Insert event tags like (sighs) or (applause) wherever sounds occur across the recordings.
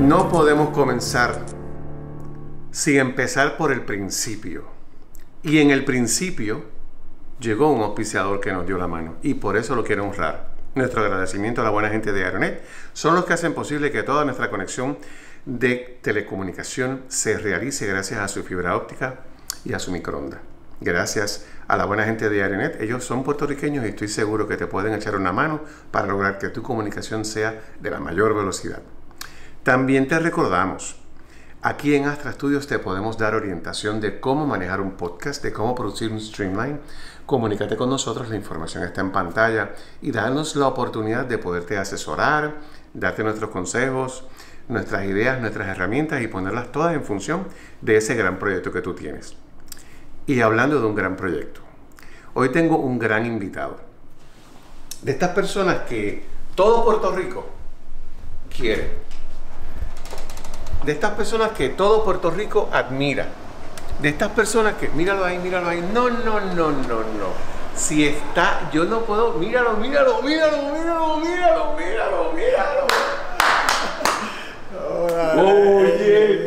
No podemos comenzar sin empezar por el principio. Y en el principio llegó un auspiciador que nos dio la mano y por eso lo quiero honrar. Nuestro agradecimiento a la buena gente de Aeronet son los que hacen posible que toda nuestra conexión de telecomunicación se realice gracias a su fibra óptica y a su microonda. Gracias a la buena gente de Arenet, ellos son puertorriqueños y estoy seguro que te pueden echar una mano para lograr que tu comunicación sea de la mayor velocidad. También te recordamos, aquí en Astra Studios te podemos dar orientación de cómo manejar un podcast, de cómo producir un streamline. Comunícate con nosotros, la información está en pantalla y danos la oportunidad de poderte asesorar, darte nuestros consejos, nuestras ideas, nuestras herramientas y ponerlas todas en función de ese gran proyecto que tú tienes. Y hablando de un gran proyecto, hoy tengo un gran invitado. De estas personas que todo Puerto Rico quiere. De estas personas que todo Puerto Rico admira. De estas personas que, míralo ahí, míralo ahí. No, no, no, no, no si está, yo no puedo, míralo, míralo, míralo, míralo, míralo, míralo, míralo. Oye,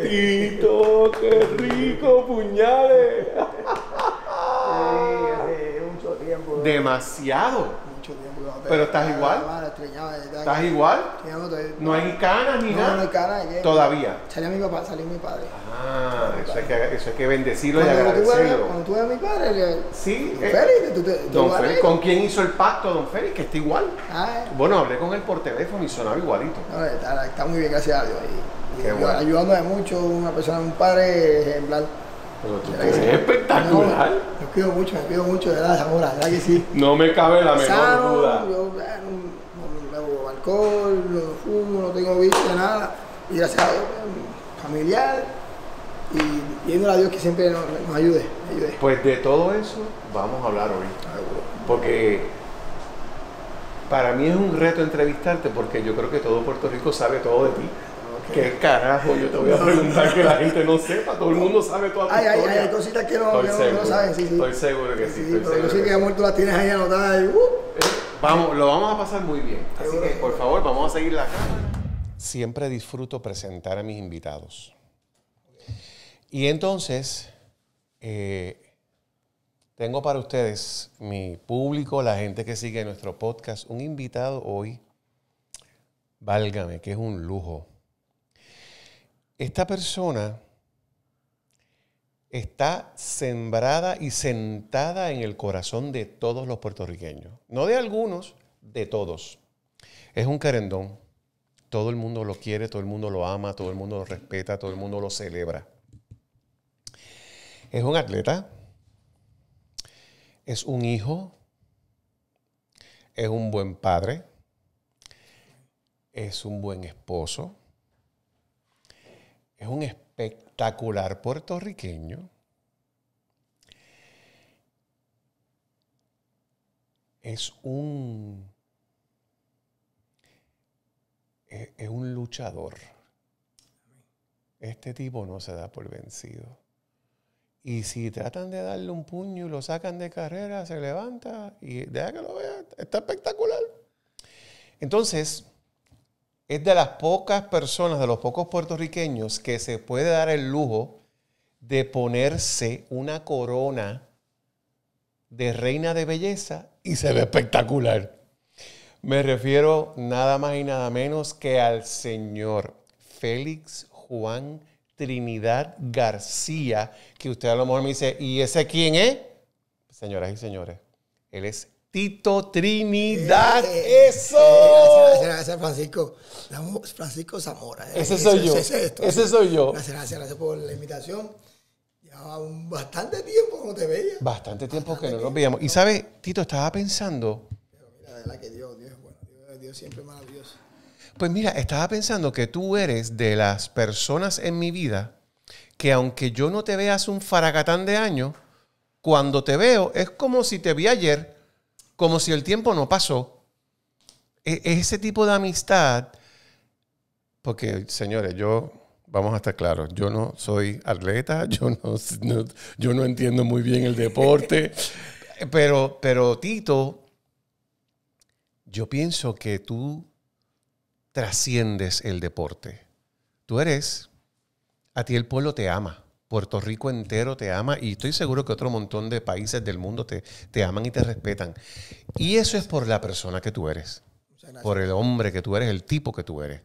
Tito, qué rico, puñales. Sí, mucho tiempo. Demasiado. Mucho tiempo. Pero estás igual. ¿Estás igual? No hay canas ni nada. No hay canas. Todavía. Salió mi papá, salió mi padre. Ah, eso hay que, eso que bendecirlo y agradecerlo. cuando tuve a mi padre, sí. Don eh, Félix, don ¿con quién hizo el pacto, don Félix? Que está igual. Ah, eh. Bueno, hablé con él por teléfono y sonaba igualito. está, muy bien, gracias a Dios ayudándome mucho, una persona, un padre ejemplar. Es espectacular. me cuido mucho, me cuido mucho, de verdad, Zamora, de verdad que sí. No me cabe la menor duda. Yo bueno, no bebo alcohol, no fumo, no tengo vista nada. Y gracias a familiar. Y pidiéndole a Dios que siempre nos, ayude, ayude, Pues de todo eso vamos a hablar hoy. Porque para mí es un reto entrevistarte porque yo creo que todo Puerto Rico sabe todo de ti. ¿Qué carajo yo te voy a preguntar que la gente no sepa? Todo el mundo sabe toda tu ay, historia. Hay, hay cositas que no, que no, saben, sí, sí. Estoy seguro que sí. estoy yo sé que amor tú las tienes ahí anotadas. Uh. Eh, vamos, lo vamos a pasar muy bien. Así que, por favor, vamos a seguir la cámara. Siempre disfruto presentar a mis invitados. Y entonces, eh, tengo para ustedes, mi público, la gente que sigue nuestro podcast, un invitado hoy, válgame, que es un lujo esta persona está sembrada y sentada en el corazón de todos los puertorriqueños. No de algunos, de todos. Es un querendón. Todo el mundo lo quiere, todo el mundo lo ama, todo el mundo lo respeta, todo el mundo lo celebra. Es un atleta. Es un hijo. Es un buen padre. Es un buen esposo es un espectacular puertorriqueño. Es un, es, un luchador. Este tipo no se da por vencido. Y si tratan de darle un puño y lo sacan de carrera, se levanta y deja que lo vea. Está espectacular. Entonces, es de las pocas personas, de los pocos puertorriqueños que se puede dar el lujo de ponerse una corona de reina de belleza. Y se ve espectacular. Me refiero nada más y nada menos que al señor Félix Juan Trinidad García, que usted a lo mejor me dice, ¿y ese quién es? Señoras y señores, él es Tito Trinidad. Eh, eh, ¡Eso! Eh, gracias, gracias, Francisco. Francisco Zamora. Ese soy yo. Ese, soy yo. Gracias, gracias, por la invitación. Llevaba bastante tiempo que no te veía. Bastante tiempo que no nos veíamos. Y sabes, Tito, estaba pensando. mira, la que Dios, Dios, bueno, Dios, siempre es maravilloso. Pues mira, estaba pensando que tú eres de las personas en mi vida que aunque yo no te vea hace un faragatán de años, cuando te veo es como si te vi ayer como si el tiempo no pasó. E, ese tipo de amistad, porque señores, yo, vamos a estar claros, yo no soy atleta, (laughs) yo no, yo no entiendo muy bien el deporte, (laughs) pero, pero Tito, yo pienso que tú trasciendes el deporte. Tú eres, a ti el pueblo te ama. Puerto Rico entero te ama y estoy seguro que otro montón de países del mundo te, aman y te respetan. Y eso es por la persona que tú eres, por el hombre que tú eres, el tipo que tú eres.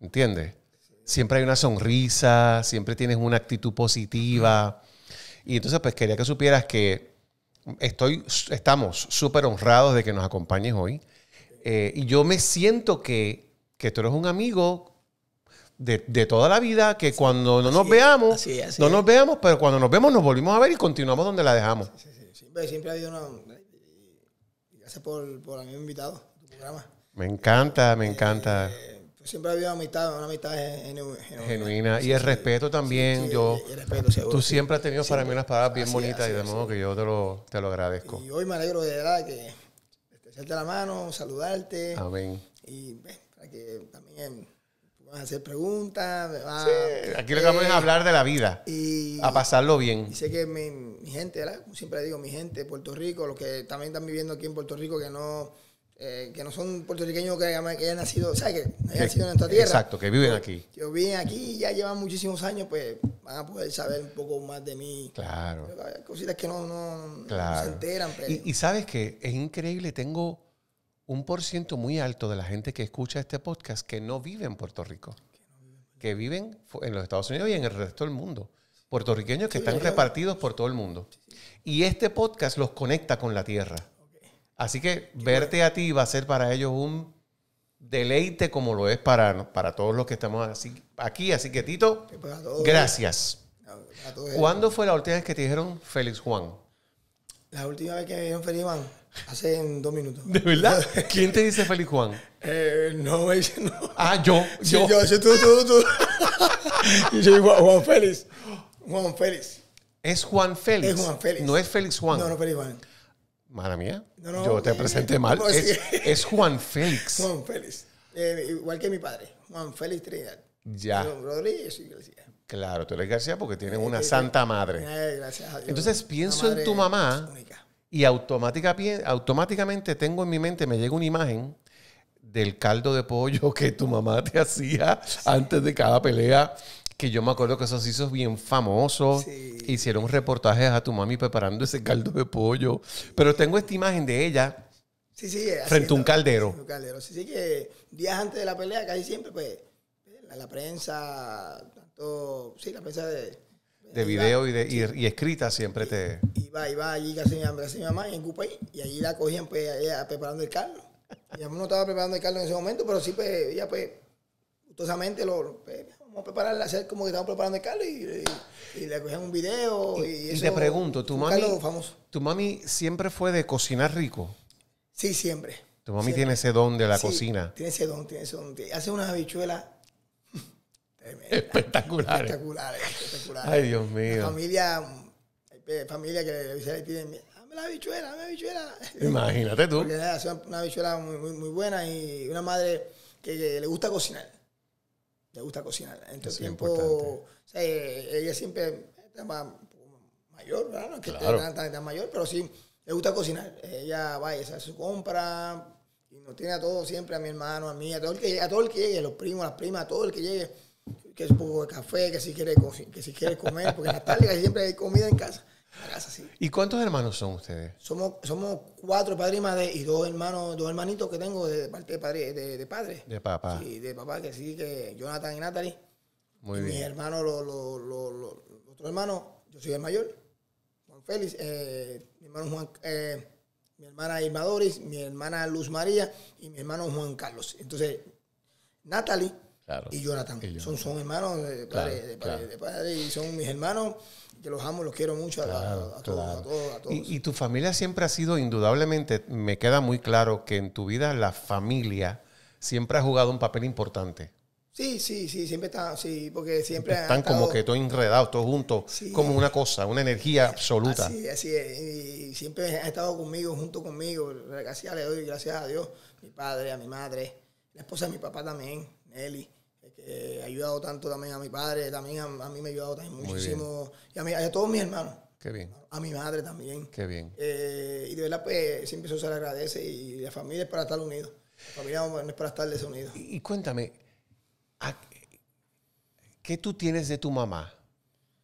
¿Entiendes? Siempre hay una sonrisa, siempre tienes una actitud positiva. Y entonces, pues quería que supieras que estoy, estamos súper honrados de que nos acompañes hoy. Eh, y yo me siento que, que tú eres un amigo de, de toda la vida que cuando no nos veamos, no nos veamos, pero cuando nos vemos nos volvimos a ver y continuamos donde la dejamos. Sí, sí, Siempre, ha habido una... Gracias por, por haberme invitado a tu programa. Me encanta, me encanta. Eh, pues siempre ha habido una amistad, una amistad genuina. Y el respeto también. yo, tú siempre has tenido para mí unas palabras bien bonitas y de modo que yo te lo, te lo agradezco. Y hoy me alegro de verdad que estrecharte la mano, saludarte. Amén. Y para que también a hacer preguntas. va, aquí lo que vamos a hablar de la vida. Y, a pasarlo bien. Y sé que mi, gente, ¿verdad? Como siempre digo, mi gente Puerto Rico, los que también están viviendo aquí en Puerto Rico, que no, eh, que no son puertorriqueños que, hayan nacido, o sea, que hayan nacido en nuestra tierra. Exacto, que viven aquí. Yo vine aquí y ya llevan muchísimos años, pues van a poder saber un poco más de mí. Claro. Cositas que no, no, se enteran. Y, y sabes que es increíble, tengo un por ciento muy alto de la gente que escucha este podcast que no vive en Puerto Rico, que viven en los Estados Unidos y en el resto del mundo. Puertorriqueños que están repartidos por todo el mundo. Y este podcast los conecta con la tierra. Así que verte a ti va a ser para ellos un deleite como lo es para, para todos los que estamos aquí. Así que, Tito, gracias. ¿Cuándo fue la última vez que te dijeron Félix Juan? La última vez que me dijeron Félix Juan Hace dos minutos. ¿De verdad? (laughs) ¿Quién te dice Félix Juan? Eh, no, me (laughs) no. Ah, yo. yo, yo, tú, tú, tú. (laughs) yo Juan, Juan Félix. Juan Félix. Es Juan Félix. Es Juan Félix. No es Félix Juan. No, no, Félix Juan. Madre mía. No, no, yo te eh, presenté eh, mal. es, Juan Félix. Juan Félix. Eh, igual que mi padre. Juan Félix Trinidad. Ya. Rodríguez y García. Claro, tú eres García porque tienes una santa madre. gracias Entonces pienso en tu mamá y automáticamente tengo en mi mente, me llega una imagen del caldo de pollo que tu mamá te hacía antes de cada pelea que yo me acuerdo que esos hizo bien famosos. Hicieron reportajes a tu mami preparando ese caldo de pollo. Pero tengo esta imagen de ella frente a un caldero. Sí, Sí, que días antes de la pelea, casi siempre, pues, la, prensa, sí, la prensa de, de video y, de, y, escrita siempre te... Iba, iba allí casi mi mamá, mi mamá en Cupay y allí la cogían pues, preparando el carro. Ya no estaba preparando el carro en ese momento, pero sí, pues, ella pues, gustosamente lo... Pues, vamos a preparar, hacer como que estamos preparando el carro y, y, le cogían un video y, y, te pregunto, ¿tu mami, famoso. ¿tu mami siempre fue de cocinar rico? Sí, siempre. Tu mami tiene ese don de la cocina. Tiene ese don, tiene ese don. Hace unas habichuelas Espectaculares. Espectaculares, espectacular. Ay, Dios mío. familia, eh, familia que le piden, dame la bichuela, dame la bichuela. Imagínate tú. Porque es ah, una bichuela muy, muy, buena y una madre que, le gusta cocinar. Le gusta cocinar. En importante eh, ella siempre está más mayor, ¿verdad? No es que está tan, mayor, pero sí le gusta cocinar. Ella va y hace su compra y nos tiene a todos siempre, a mi hermano, a mí, a todo el que llegue, a todo el que llegue, los primos, las primas, a todo el que llegue que es poco de café, que si quiere, que si quiere comer, porque en siempre hay comida en casa. ¿Y cuántos hermanos son ustedes? Somos, somos cuatro padres y y dos hermanos, dos hermanitos que tengo de parte de padre, de, De papá. Sí, de papá, que sí, que Jonathan y Natalie. Muy y bien. Mis hermanos, los, otros hermanos, yo soy el mayor, Juan Félix, eh, mi hermano Juan, eh, mi hermana Irma Doris, mi hermana Luz María y mi hermano Juan Carlos. Entonces, Natalie y, Jonathan. Son, son hermanos de padre, y son mis hermanos. que los amo, los quiero mucho a, todos, a todos, Y, tu familia siempre ha sido, indudablemente, me queda muy claro que en tu vida la familia siempre ha jugado un papel importante. Sí, sí, sí, siempre está sí, porque siempre, están como que todo enredados, todos juntos, como una cosa, una energía absoluta. Así, así es, y siempre ha estado conmigo, junto conmigo, gracias le doy, gracias a Dios, mi padre, a mi madre, la esposa de mi papá también, Eli, que ha ayudado tanto también a mi padre, también a, mí me ha ayudado también muchísimo, y a, a, todos mis hermanos. Qué bien. A mi madre también. Qué bien. Eh, y de verdad, pues siempre se le agradece y la familia es para estar unidos. La familia no es para estar desunidos. Y, cuéntame, ¿qué tú tienes de tu mamá?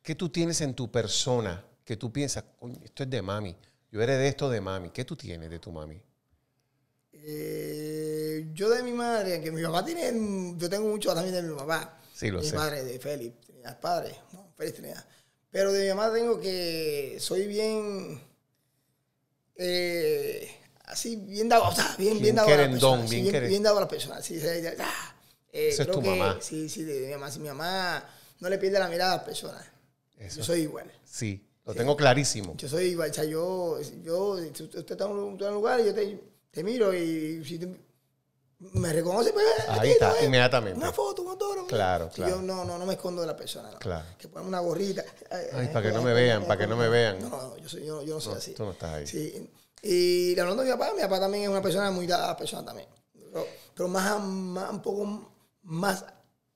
¿Qué tú tienes en tu persona que tú piensas, esto es de mami, yo de esto de mami? ¿Qué tú tienes de tu mami? Eh, yo de mi madre, aunque mi papá tiene, yo tengo mucho también de mi papá. Sí, lo mi madre, de Félix, Tenía padres, no, Félix tenía. Pero de mi mamá tengo que, soy bien, eh, así, bien dado, o sea, bien, bien, dado a la persona. bien, bien, dado a la persona, sí, ah, eh, Eso es tu mamá. Sí, sí, de, mi mamá. Si mi mamá no le pierde la mirada a las personas. Yo soy igual. Sí, lo tengo clarísimo. Yo soy igual, o sea, yo, yo, usted está en un lugar y yo te te miro y si me reconoce, pues. Ahí está, eh, da también. Una foto, un todo Claro, claro. yo no, no, no me escondo de la persona. Claro. Que ponga una gorrita. Ay, eh, para que eh, no me vean, para que no me vean. No, yo, no soy así. Tú no estás ahí. Sí. Y hablando de mi papá, mi papá también es una persona muy dada persona también. Pero, más, más, un poco más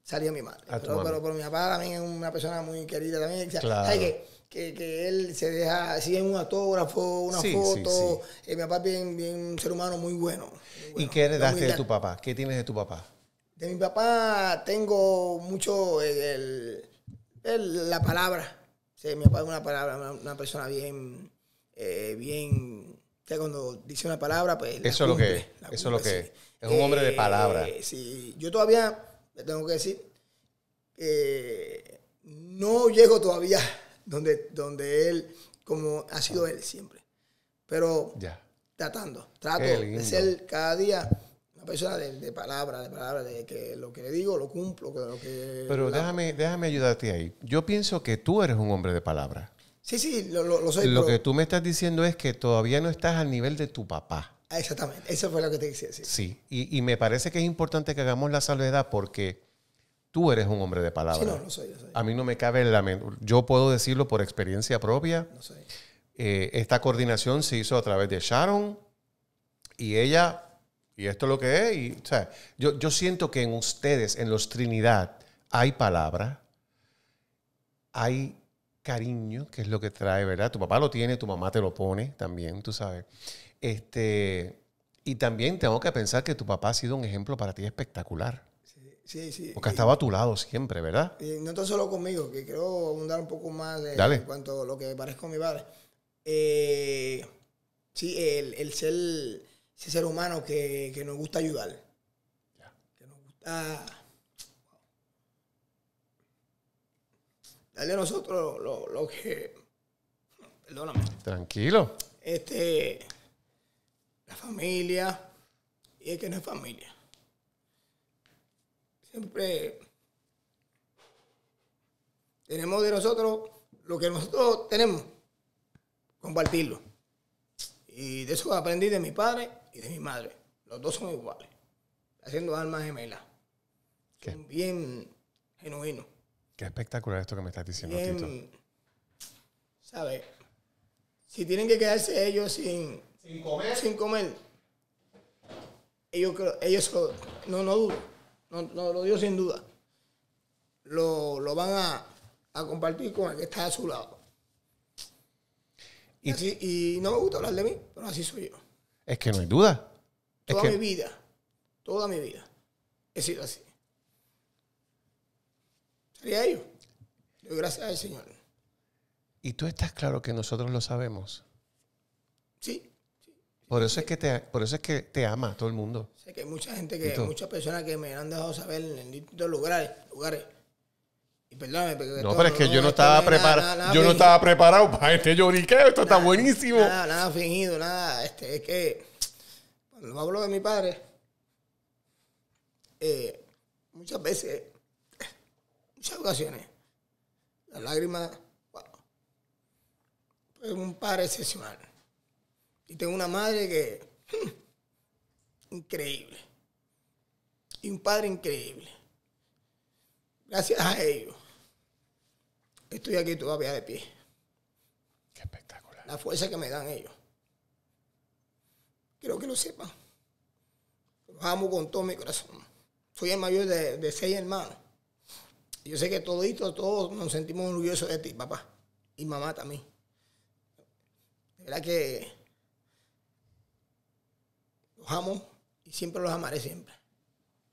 salía mi madre. Pero, mi papá también es una persona muy querida también. O sea, claro que, él se deja, así en un autógrafo, una foto. Eh, mi papá es bien, un ser humano muy bueno, ¿Y qué heredaste de tu papá? ¿Qué tienes de tu papá? De mi papá tengo mucho eh, la palabra. mi papá es una palabra, una, persona bien, eh, bien. cuando dice una palabra, pues. Eso cumple, lo que es. lo que es. Es un hombre de palabra. sí, yo todavía, le tengo que decir, no llego todavía donde, él, como ha sido él siempre. Pero ya. tratando, trato de ser cada día una persona de, palabra, de palabra, de que lo que le digo lo cumplo. Pero déjame, déjame ayudarte ahí. Yo pienso que tú eres un hombre de palabra. Sí, sí, lo, lo, soy. Lo que tú me estás diciendo es que todavía no estás al nivel de tu papá. Ah, exactamente, eso fue lo que te decía. decir. Sí, y, y me parece que es importante que hagamos la salvedad porque Tú eres un hombre de palabra. A mí no me cabe el lamento. Yo puedo decirlo por experiencia propia. Eh, esta coordinación se hizo a través de Sharon y ella, y esto es lo que es. yo, siento que en ustedes, en los Trinidad, hay palabra, hay cariño, que es lo que trae, ¿verdad? Tu papá lo tiene, tu mamá te lo pone también, tú sabes. Este, y también tengo que pensar que tu papá ha sido un ejemplo para ti espectacular. Sí, sí. Porque estaba a tu lado siempre, ¿verdad? no tan solo conmigo, que quiero abundar un poco más de, en cuanto a lo que parezco a mi padre. Eh, sí, el, ser, ese ser humano que, nos gusta ayudar. Ya. Que nos gusta. Darle a nosotros lo, lo que. Perdóname. Tranquilo. Este. La familia. Y es que no es familia siempre tenemos de nosotros lo que nosotros tenemos, compartirlo. Y de eso aprendí de mi padre y de mi madre. Los dos son iguales, haciendo almas gemelas. Son bien genuinos. Qué espectacular esto que me estás diciendo, bien, ¿Sabes? Si tienen que quedarse ellos sin, sin comer, sin comer ellos, ellos no, no dudan. No, no lo digo sin duda. Lo, lo van a, compartir con el que está a su lado. Y, no me gusta hablar de mí, pero así soy yo. Es que no hay duda. Toda mi vida, toda mi vida he sido así. Sería yo. gracias al Señor. ¿Y tú estás claro que nosotros lo sabemos? Sí. Por eso es que te, por eso que te ama todo el mundo. Sé que hay mucha gente que, muchas personas que me han dejado saber en distintos lugares, lugares. Y perdóname, no, pero es que yo no estaba preparado. Yo no estaba preparado para este lloriqueo, esto está buenísimo. Nada, nada fingido, nada. Este, es que cuando hablo de mi padre, eh, muchas veces, muchas ocasiones, las lágrimas, wow, es un padre excepcional y tengo una madre que... (laughs) Increíble. Y un padre increíble. Gracias a ellos. Estoy aquí todavía de pie. Qué espectacular. La fuerza que me dan ellos. creo que lo sepan. Los amo con todo mi corazón. Soy el mayor de, seis hermanos. Yo sé que esto todos nos sentimos orgullosos de ti, papá. Y mamá también. De verdad que los amo y siempre los amaré siempre.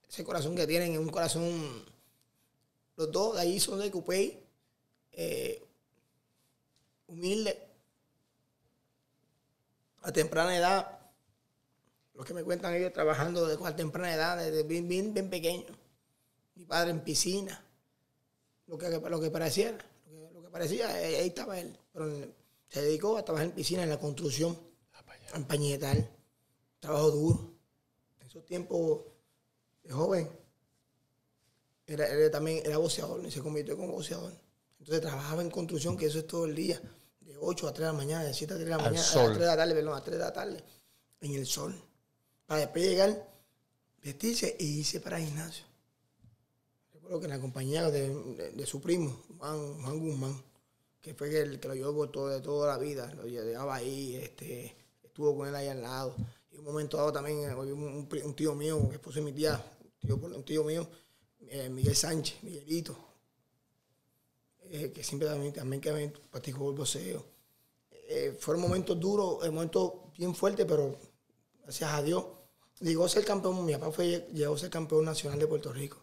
Ese corazón que tienen es un corazón, los dos de ahí son de Cupey. Eh, humilde, a temprana edad, los que me cuentan ellos trabajando desde a temprana edad, desde bien, bien, pequeño, mi padre en piscina, lo que, lo que pareciera, lo que, parecía, ahí estaba él, pero se dedicó a trabajar en piscina, en la construcción, ah, en pañetal trabajo duro. En esos tiempos de joven, era, también era boceador, y se convirtió como boceador. Entonces trabajaba en construcción, que eso es todo el día, de 8 a 3 de la mañana, de 7 a 3 de la mañana, a 3 de la tarde, perdón, a 3 de la tarde, en el sol. Para después llegar, vestirse e irse para el gimnasio. Recuerdo que en la compañía de, su primo, Juan, Juan, Guzmán, que fue el que lo llevó todo, de toda la vida, lo llevaba ahí, este, estuvo con él ahí al lado. Y un momento dado también, eh, un, tío mío, un esposo de mi tía, un tío, mío, eh, Miguel Sánchez, Miguelito, eh, que siempre también, también que me practicó el fue un momento duro, un momento bien fuerte, pero gracias a Dios. Llegó a ser campeón, mi papá fue, llegó a ser campeón nacional de Puerto Rico.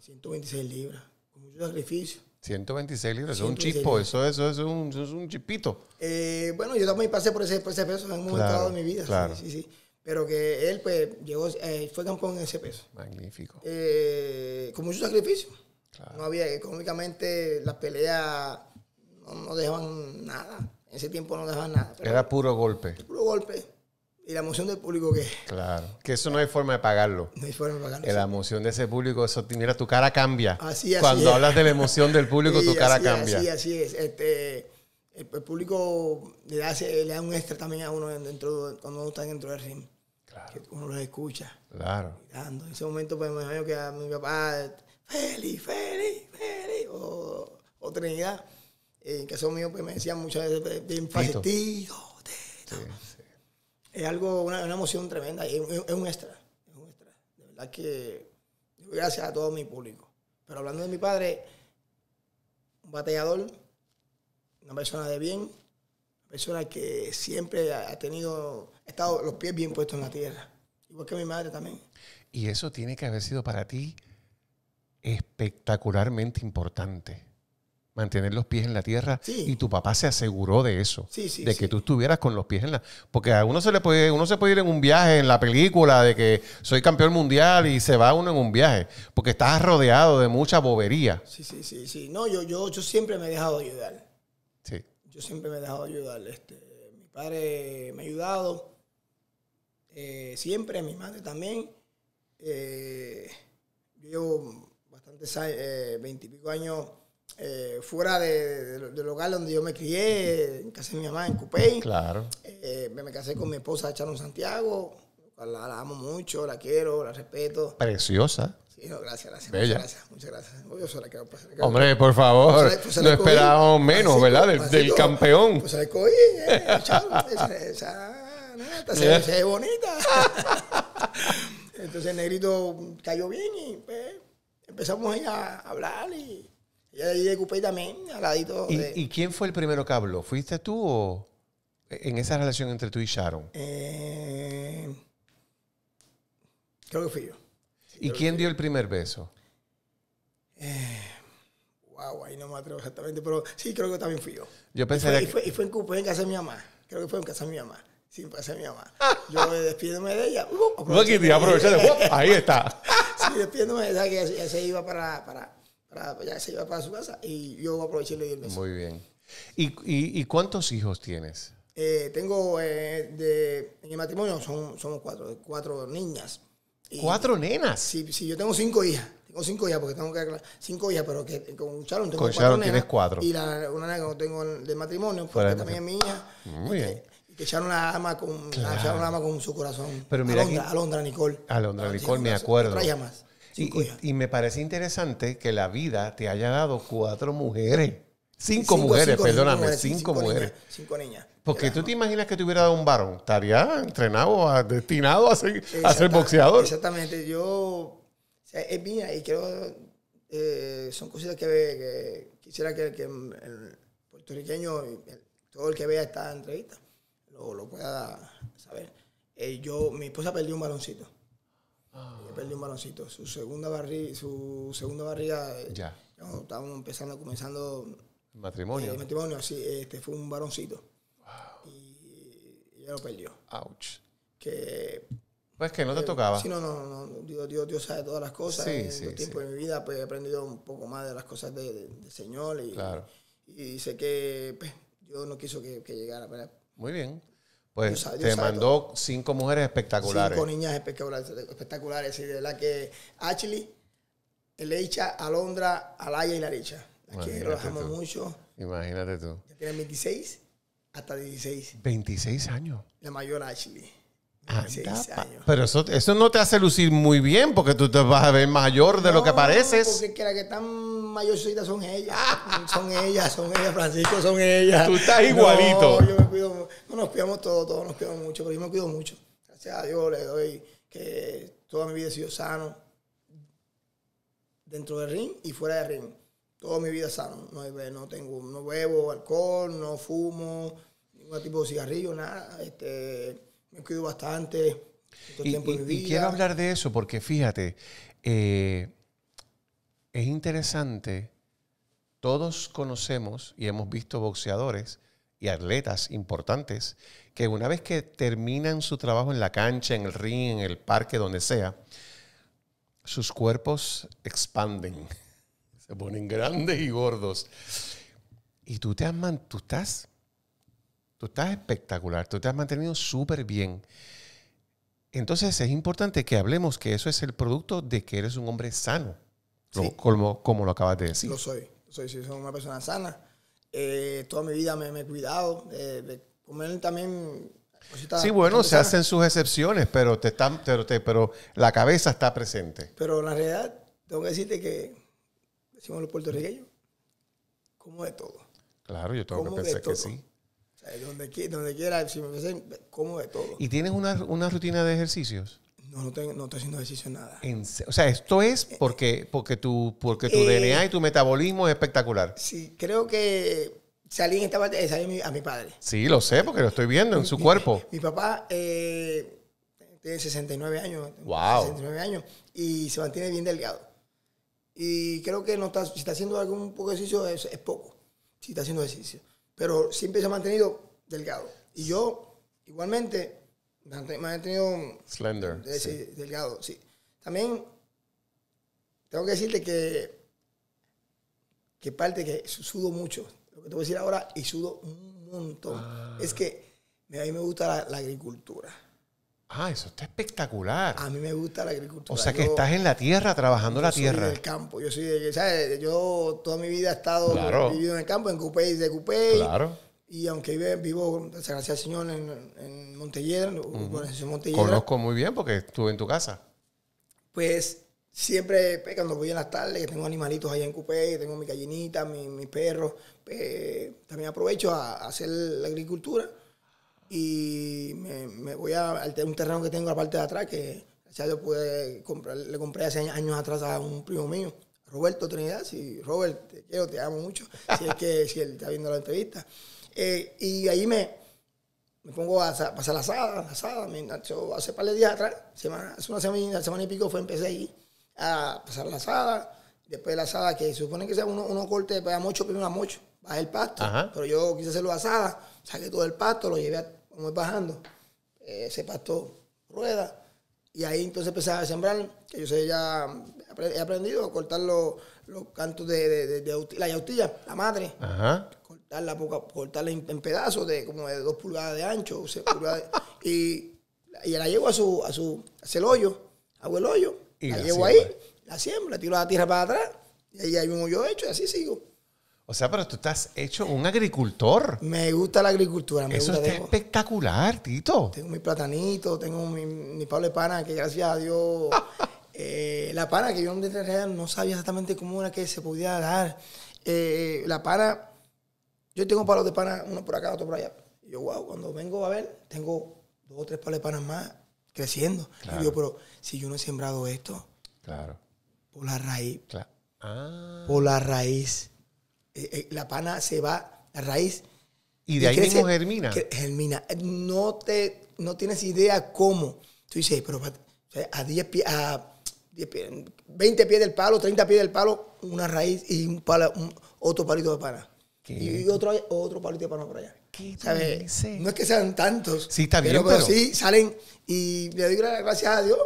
126 libras, con mucho sacrificio. 126 libras, es un chispo, eso, eso, es un, es un chispito. Eh, bueno, yo también pasé por ese, peso en un claro, momento de mi vida. Claro. Sí, sí, sí. Pero que él, pues, llegó, eh, fue campeón en ese peso. Magnífico. Eh, con mucho sacrificio. No había, económicamente, las peleas no, no dejaban nada. En ese tiempo no dejaban nada. Era puro golpe. Puro golpe. Y la emoción del público que... Claro, que eso no hay forma de pagarlo. No hay forma de pagarlo. Que la emoción de ese público, eso, mira, tu cara cambia. Así, así Cuando hablas de la emoción del público, tu cara cambia. Así, así es. Este, el, público le da, le da un extra también a uno dentro, cuando uno está dentro del ring. Claro. Que uno los escucha. Claro. En ese momento, pues me imagino que a mi papá, Feli, Feli, Feli, o, o Trinidad. que eh, son mío, pues me decían muchas veces, bien fácil, tío, es algo, una, emoción tremenda es, un extra, es un extra. De verdad que gracias a todo mi público. Pero hablando de mi padre, un batallador, una persona de bien, una persona que siempre ha tenido, ha estado los pies bien puestos en la tierra. Igual que mi madre también. Y eso tiene que haber sido para ti espectacularmente importante mantener los pies en la tierra y tu papá se aseguró de eso, sí, de que tú estuvieras con los pies en la porque a uno se le puede uno se puede ir en un viaje en la película de que soy campeón mundial y se va uno en un viaje, porque estás rodeado de mucha bobería. Sí, sí, sí, sí. No, yo yo siempre me he dejado ayudar. Sí. Yo siempre me he dejado ayudar, este, mi padre me ha ayudado eh, siempre, mi madre también. Eh, yo llevo bastantes eh, veintipico años eh, fuera de, del hogar donde yo me crié, en casa de mi mamá, en Cupey. Claro. Eh, me, casé con mi esposa, Charon Santiago. La, amo mucho, la quiero, la respeto. Preciosa. Sí, no, gracias, gracias. Muchas gracias, muchas gracias. Hombre, por favor. Pues, pues, lo no pues, esperábamos menos, ¿verdad? Del, campeón. Pues la escogí, Esa, se, ve bonita. (laughs) Entonces el negrito cayó bien y pues, empezamos ahí a hablar y y le de también, al ladito. ¿Y, quién fue el primero que habló? ¿Fuiste tú o en esa relación entre tú y Sharon? Eh, creo que fui yo. ¿Y quién dio el primer beso? Eh, wow, ahí no me atrevo exactamente, pero sí, creo que también fui yo. Yo pensé y fue, que... y fue, en cupé en casa de mi mamá. Creo que fue en casa de mi mamá en casa de mi mamá. (laughs) Yo despiéndome de ella. Uh, no, aquí, uh, Ahí está. (laughs) sí, despiéndome de ella, que ya, se iba para, para, para pues, ya se lleva para su casa y yo aproveché y le el mes. Muy bien. ¿Y, y, cuántos hijos tienes? Eh, tengo eh, de, en el matrimonio son, somos cuatro, cuatro niñas. ¿Cuatro nenas? Sí, sí, yo tengo cinco hijas. Tengo cinco hijas porque tengo que Cinco hijas, pero que con Sharon tengo con cuatro. Con nenas, tienes cuatro. Y una nena que no tengo de matrimonio, porque también es mi hija. Muy bien. Que, que Sharon la ama con, la ama con su corazón. Pero mira Alondra, Alondra Nicole. Alondra Nicole, me acuerdo. Otra más. Y, me parece interesante que la vida te haya dado cuatro mujeres. Cinco, mujeres, perdóname, cinco, mujeres. cinco niñas. Porque tú te imaginas que te hubiera dado un varón, estaría entrenado, destinado a ser, boxeador. Exactamente, yo, es mía y creo, eh, son cosas que, quisiera que, el puertorriqueño, todo el que vea esta entrevista, lo, pueda saber. Eh, yo, mi esposa perdió un varoncito Ah. Y un varoncito Su segunda, su segunda barriga. Eh, ya. estábamos empezando, comenzando. Matrimonio. Eh, matrimonio, sí. Este fue un varoncito. Y ya lo perdió. Ouch. Que. Pues que no te eh, tocaba. Sí, no, no, no. Dios, sabe todas las cosas. Sí, en sí, los tiempos de mi vida pues, he aprendido un poco más de las cosas del de, Señor. Y, claro. y, sé que pues, Dios no quiso que, que llegara. Muy bien. Pues te mandó cinco mujeres espectaculares. Cinco niñas espectaculares. espectaculares de verdad que Ashley, Leicha, Alondra, Alaya y La Las que relajamos mucho. Imagínate tú. Ya tiene 26 hasta 16. 26 años. La mayor Ashley. Ah, pero eso, eso no te hace lucir muy bien porque tú te vas a ver mayor de lo que pareces. Porque que las que están mayorcitas son ellas. son ellas, son ellas, Francisco, son ellas. Tú estás igualito. No, yo me cuido. No, nos cuidamos todos, todos nos cuidamos mucho, pero yo me cuido mucho. Gracias a Dios le doy que toda mi vida he sido sano. Dentro del ring y fuera del ring. Toda mi vida sano. No, no tengo, no bebo alcohol, no fumo, ningún tipo de cigarrillo, nada. Este me cuido bastante. Y, tiempo quiero hablar de eso porque fíjate, eh, es interesante, todos conocemos y hemos visto boxeadores y atletas importantes que una vez que terminan su trabajo en la cancha, en el ring, en el parque, donde sea, sus cuerpos expanden, (laughs) se ponen grandes y gordos. Y tú te tú estás Tú estás espectacular, tú te has mantenido súper bien. Entonces es importante que hablemos que eso es el producto de que eres un hombre sano, como, como, lo acabas de decir. Lo soy, soy, una persona sana. Eh, toda mi vida me, he cuidado. Eh, de también sí, bueno, se hacen sus excepciones, pero te están, pero, pero la cabeza está presente. Pero la realidad, tengo que decirte que decimos los puertorriqueños, como de todo. Claro, yo tengo que pensar que sí donde, quiera, si me ves, como de todo. ¿Y tienes una, rutina de ejercicios? No, no, tengo, no estoy haciendo ejercicio nada. o sea, esto es porque, porque tu, porque tu eh, DNA y tu metabolismo es espectacular. Sí, creo que salí en esta a mi, padre. Sí, lo sé, porque lo estoy viendo en su cuerpo. Mi papá eh, tiene 69 años. 69 años y se mantiene bien delgado. Y creo que no está, si está haciendo algún poco de ejercicio, es poco. Si está haciendo ejercicio pero siempre se ha mantenido delgado. Y yo, igualmente, me he mantenido... Slender. Eh, delgado, También tengo que decirte que, que parte que sudo mucho. Lo que te voy a decir ahora, y sudo un montón, ah. es que a mí me gusta la agricultura. Ah, eso está espectacular. A mí me gusta la agricultura. O sea, que estás en la tierra, trabajando la tierra. Soy del campo. Yo soy de, Yo toda mi vida he estado vivido en el campo, en Cupey, de Cupey. Claro. Y aunque vivo, gracias al Señor, en, en Conozco muy bien porque estuve en tu casa. Pues siempre, pues, cuando voy en las tardes, que tengo animalitos allá en Coupé, tengo mi gallinita, mis mi perros, pues, también aprovecho a hacer la agricultura y me, voy a, un terreno que tengo a la parte de atrás que ya yo pude comprar, le compré hace años atrás a un primo mío, Roberto Trinidad. Si Robert, te quiero, te amo mucho. Si es que (laughs) si él está viendo la entrevista. Eh, y ahí me, me pongo a, pasar la asada, la asada. Me, hace par de días atrás, semana, hace una semana, semana y pico, fue, empecé ahí a pasar la asada. Después de la asada, que supone que sea uno, uno corte pues, a mocho, primero a mocho, bajé el pasto. Pero yo quise hacerlo asada, saqué todo el pasto, lo llevé a como es bajando. Eh, se pastó rueda. Y ahí entonces empezaba a sembrar, que yo sé, ya he aprendido a cortar los, cantos de, de, de, la yautilla, la madre. Cortarla, cortarla en, pedazos de como de dos pulgadas de ancho, y, y, la llevo a su, a su, hoyo, hago el hoyo, la, llevo ahí, la siembro, la tiro la tierra para atrás, y ahí hay un hoyo hecho, y así sigo. O sea, pero tú estás hecho un agricultor. Me gusta la agricultura. Me Eso gusta, está espectacular, Tito. Tengo mi platanito, tengo mi, palo de Pana, que gracias a Dios. (laughs) Eh, la pana, que yo en realidad no sabía exactamente cómo era que se podía dar. Eh, la pana, yo tengo palos de pana, uno por acá, otro por allá. yo, wow, cuando vengo a ver, tengo dos o tres palos de pana más creciendo. Y yo, pero si yo no he sembrado esto. Claro. Por la raíz. Claro. Ah. Por la raíz. Eh, eh, la pana se va, a raíz. Y de ahí mismo germina. germina. No, te, no tienes idea cómo. Tú dices, pero a 10 a 20 pies del palo, 30 pies del palo, una raíz y un, palo, otro palito de pana. Y otro, otro palito de pana por allá. No es que sean tantos. Sí, está bien, pero, sí salen y le doy gracias a Dios.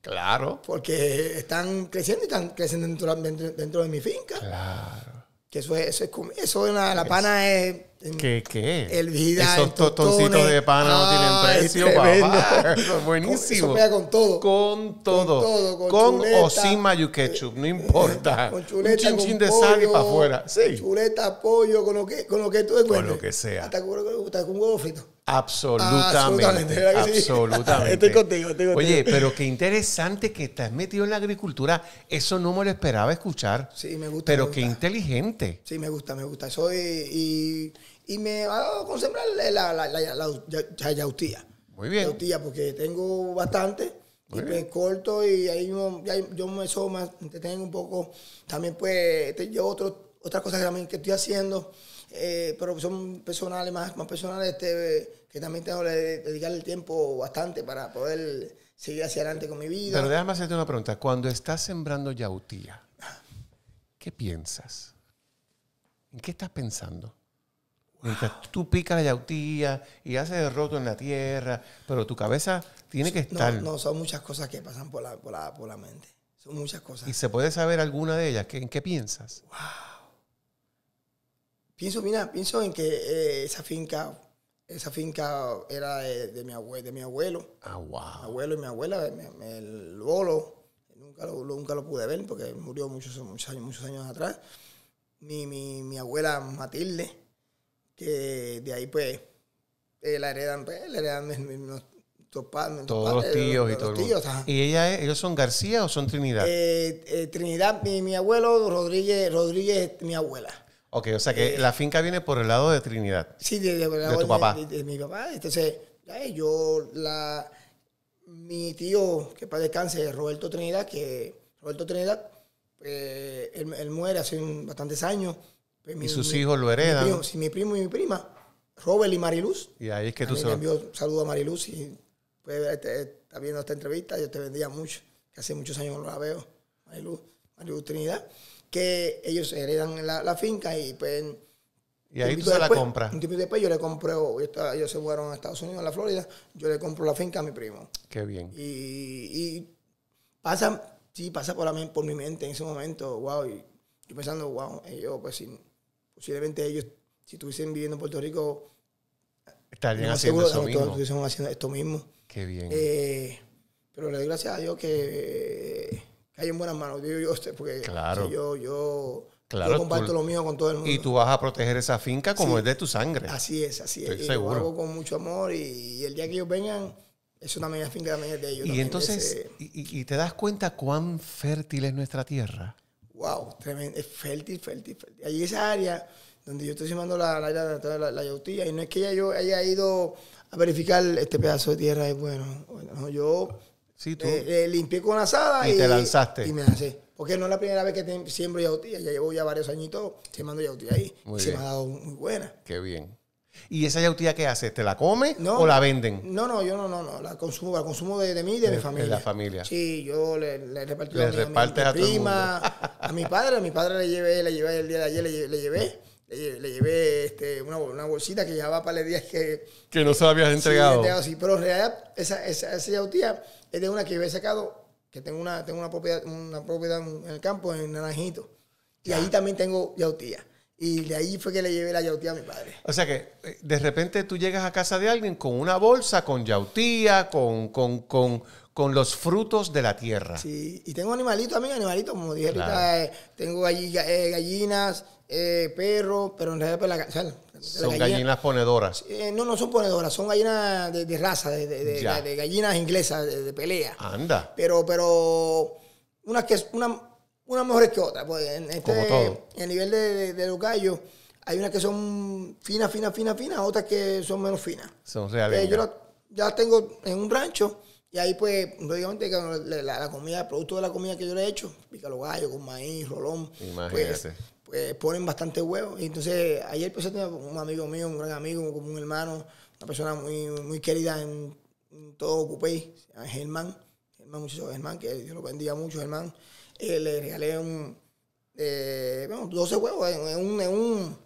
Claro. Porque están creciendo y están creciendo dentro, dentro de mi finca. Claro. Que eso es, eso es, eso es la pana es. ¿Qué, qué? El vida. Esos tostoncitos de pana no tienen precio, es papá. (laughs) Eso es buenísimo. Con, eso con todo. Con todo. Con, o sin mayo ketchup, no importa. (laughs) Con chuleta. Un chin, de sangre sal y para afuera. Sí. chuleta, pollo, con lo que, con lo que tú encuentres. Con lo que sea. Hasta con, con huevo frito. Absolutamente. absolutamente. estoy contigo, estoy contigo. Oye, pero qué interesante que estás metido en la agricultura. Eso no me lo esperaba escuchar. Sí, me gusta. Pero qué inteligente. Sí, me gusta, me gusta. Eso y, me va a con la, la, Muy bien. Yautía, porque tengo bastante. y me pues corto y ahí yo, me soma, entretengo un poco. También pues, yo otro, otras cosas también que estoy haciendo. Eh, pero son personales, más, más personales, este, que también tengo que dedicarle el tiempo bastante para poder seguir hacia adelante con mi vida. Pero déjame hacerte una pregunta. Cuando estás sembrando yautía, ¿qué piensas? ¿En qué estás pensando? Mientras ah. tú picas la yautía y haces el roto en la tierra, pero tu cabeza tiene que estar. No, no son muchas cosas que pasan por la, por la, mente. Son muchas cosas. ¿Y se puede saber alguna de ellas? ¿En qué piensas? Wow. Pienso, mira, pienso en que eh, esa finca esa finca era de, mi, abue, de mi abuelo. Ah, wow. Mi abuelo y mi abuela, el bolo, nunca lo, nunca lo pude ver porque murió muchos, muchos, años, muchos años atrás. Mi, mi, mi abuela Matilde, que de ahí pues eh, la heredan, pues, heredan padres. Todos los tíos y todos los tíos. ¿Y ella, ellos son García o son Trinidad? Eh, eh, Trinidad, mi, mi abuelo Rodríguez, Rodríguez, mi abuela. Ok, o sea que eh, la finca viene por el lado de Trinidad. Sí, de, tu papá. De, mi papá. Entonces, yo, la, mi tío, que para descanse, Roberto Trinidad, que Roberto Trinidad, eh, él, muere hace bastantes años. Pues y sus hijos lo heredan. Mi primo, sí, mi primo y mi prima, Robert y Mariluz. Y ahí es que tú sabes. saludo a Mariluz y pues, está viendo esta entrevista, yo te vendía mucho, que hace muchos años no la veo, Mariluz, Mariluz Trinidad que ellos heredan la, finca y pues... Y ahí tú se la compras. Un tiempo después yo le compré, ellos se fueron a Estados Unidos, a la Florida, yo le compro la finca a mi primo. Qué bien. Y, pasa, sí, pasa por, la, por mi mente en ese momento, wow, y yo pensando, wow, ellos pues si, posiblemente ellos, si estuviesen viviendo en Puerto Rico, estarían haciendo eso mismo. haciendo esto mismo. Qué bien. Eh, pero le doy gracias a Dios que... Hay en buenas manos. Yo, este, porque yo, comparto lo mío con todo el mundo. Y tú vas a proteger esa finca como es de tu sangre. Así es, así es. Seguro. lo hago con mucho amor y, el día que ellos vengan, es una es finca también de ellos. Y entonces, y, te das cuenta cuán fértil es nuestra tierra? Wow, tremendo. Es fértil, fértil, fértil. Ahí esa área donde yo estoy llamando la, la, la, la, yautía, y no es que ella yo haya ido a verificar este pedazo de tierra, es bueno yo Sí, tú. Le, eh, eh, limpié con asada. Y, y, te lanzaste. Y me lancé. Porque no es la primera vez que siembro yautía. Ya llevo ya varios añitos semando yautía ahí. Muy se me ha dado muy buena. Qué bien. ¿Y esa yautía qué haces? ¿Te la comes o la venden? No, no, yo no, no, no. La consumo, la consumo de, mí y de, mi familia. De la familia. Sí, yo le, le reparto le a, mi, a, mi, prima, a mi padre. A mi padre le llevé, le llevé el día de ayer, le llevé le, llevé este, una, bolsita que llevaba para el día que... Que no se la habías entregado. pero en realidad esa, esa, yautía es de una que yo he sacado, que tengo una, tengo una propiedad, una propiedad en el campo, en Naranjito. Y ahí también tengo yautía. Y de ahí fue que le llevé la yautía a mi padre. O sea que eh, de repente tú llegas a casa de alguien con una bolsa, con yautía, con, con, los frutos de la tierra. Sí, y tengo animalitos también, animalitos, como dije eh, tengo eh, gallinas, eh, perros, pero en realidad pues, son gallinas ponedoras. Eh, no, no son ponedoras, son gallinas de, raza, de, gallinas inglesas, de, pelea. Anda. Pero, pero unas que una, una mejores que otras. Pues, en Como este, todo. En el nivel de, los gallos, hay unas que son finas, finas, finas, finas, otras que son menos finas. Son reales. yo las tengo en un rancho. Y ahí, pues, lógicamente, la, comida, el producto de la comida que yo le he hecho, pica los gallos con maíz, rolón. Pues, Imagínate. Eh, ponen bastante huevo. Y entonces ayer pues un amigo mío, un gran amigo, como un hermano, una persona muy, muy querida en, todo Cupey, Germán, Germán, muchísimo Germán, que yo lo bendiga mucho, Germán, eh, le regalé un, 12 eh, huevos en, un, en un...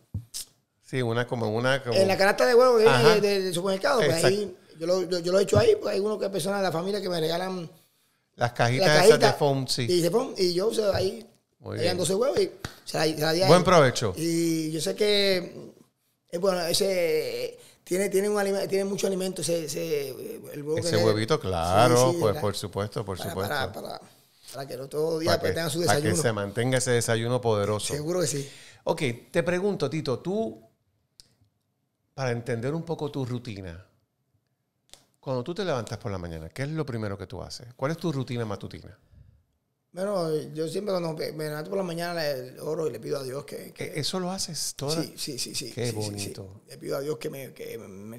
Sí, una como una... En la canasta de huevos del, supermercado, pues ahí, yo lo, he hecho ahí, porque hay uno que personas de la familia que me regalan... Las cajitas, esas de foam, sí. Y, de y yo o ahí y se la, Buen provecho. Y yo sé que, eh, bueno, ese tiene, tiene, mucho alimento ese, ese, eh, el ese huevito, claro, pues por supuesto, por supuesto. Para, que no todo día que, tengan su desayuno. Para que se mantenga ese desayuno poderoso. Seguro que sí. Ok, te pregunto, Tito, tú, para entender un poco tu rutina, cuando tú te levantas por la mañana, ¿qué es lo primero que tú haces? ¿Cuál es tu rutina matutina? Bueno, yo siempre cuando me levanto por la mañana le oro y le pido a Dios que... E-, ¿Eso lo haces todo? Sí, sí, sí. sí Qué bonito. Le pido a Dios que me,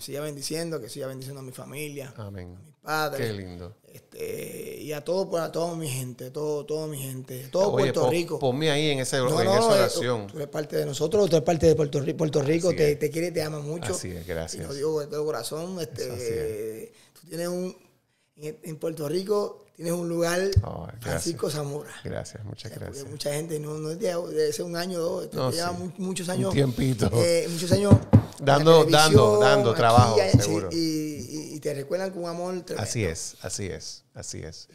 siga bendiciendo, que siga bendiciendo a mi familia. Amén. A mis padres. Qué lindo. Este, y a todo, pues, a toda mi gente, todo, toda mi gente, todo Puerto Rico. Ponme ahí en, esa eh, oración. Tú, eres parte de nosotros, tú eres parte de Puerto Rico. Puerto Rico te, quiere y te ama mucho. Así es, gracias. Y lo digo de todo corazón. Este, tú tienes un en, Puerto Rico tienes un lugar, oh, Francisco Zamora. Gracias, muchas gracias. mucha gente, no, no es de, hace un año o dos, lleva eh, muchos años. Un tiempito. muchos años. dando, dando, dando trabajo, seguro. Y, te recuerdan con amor Así es, así es, así es.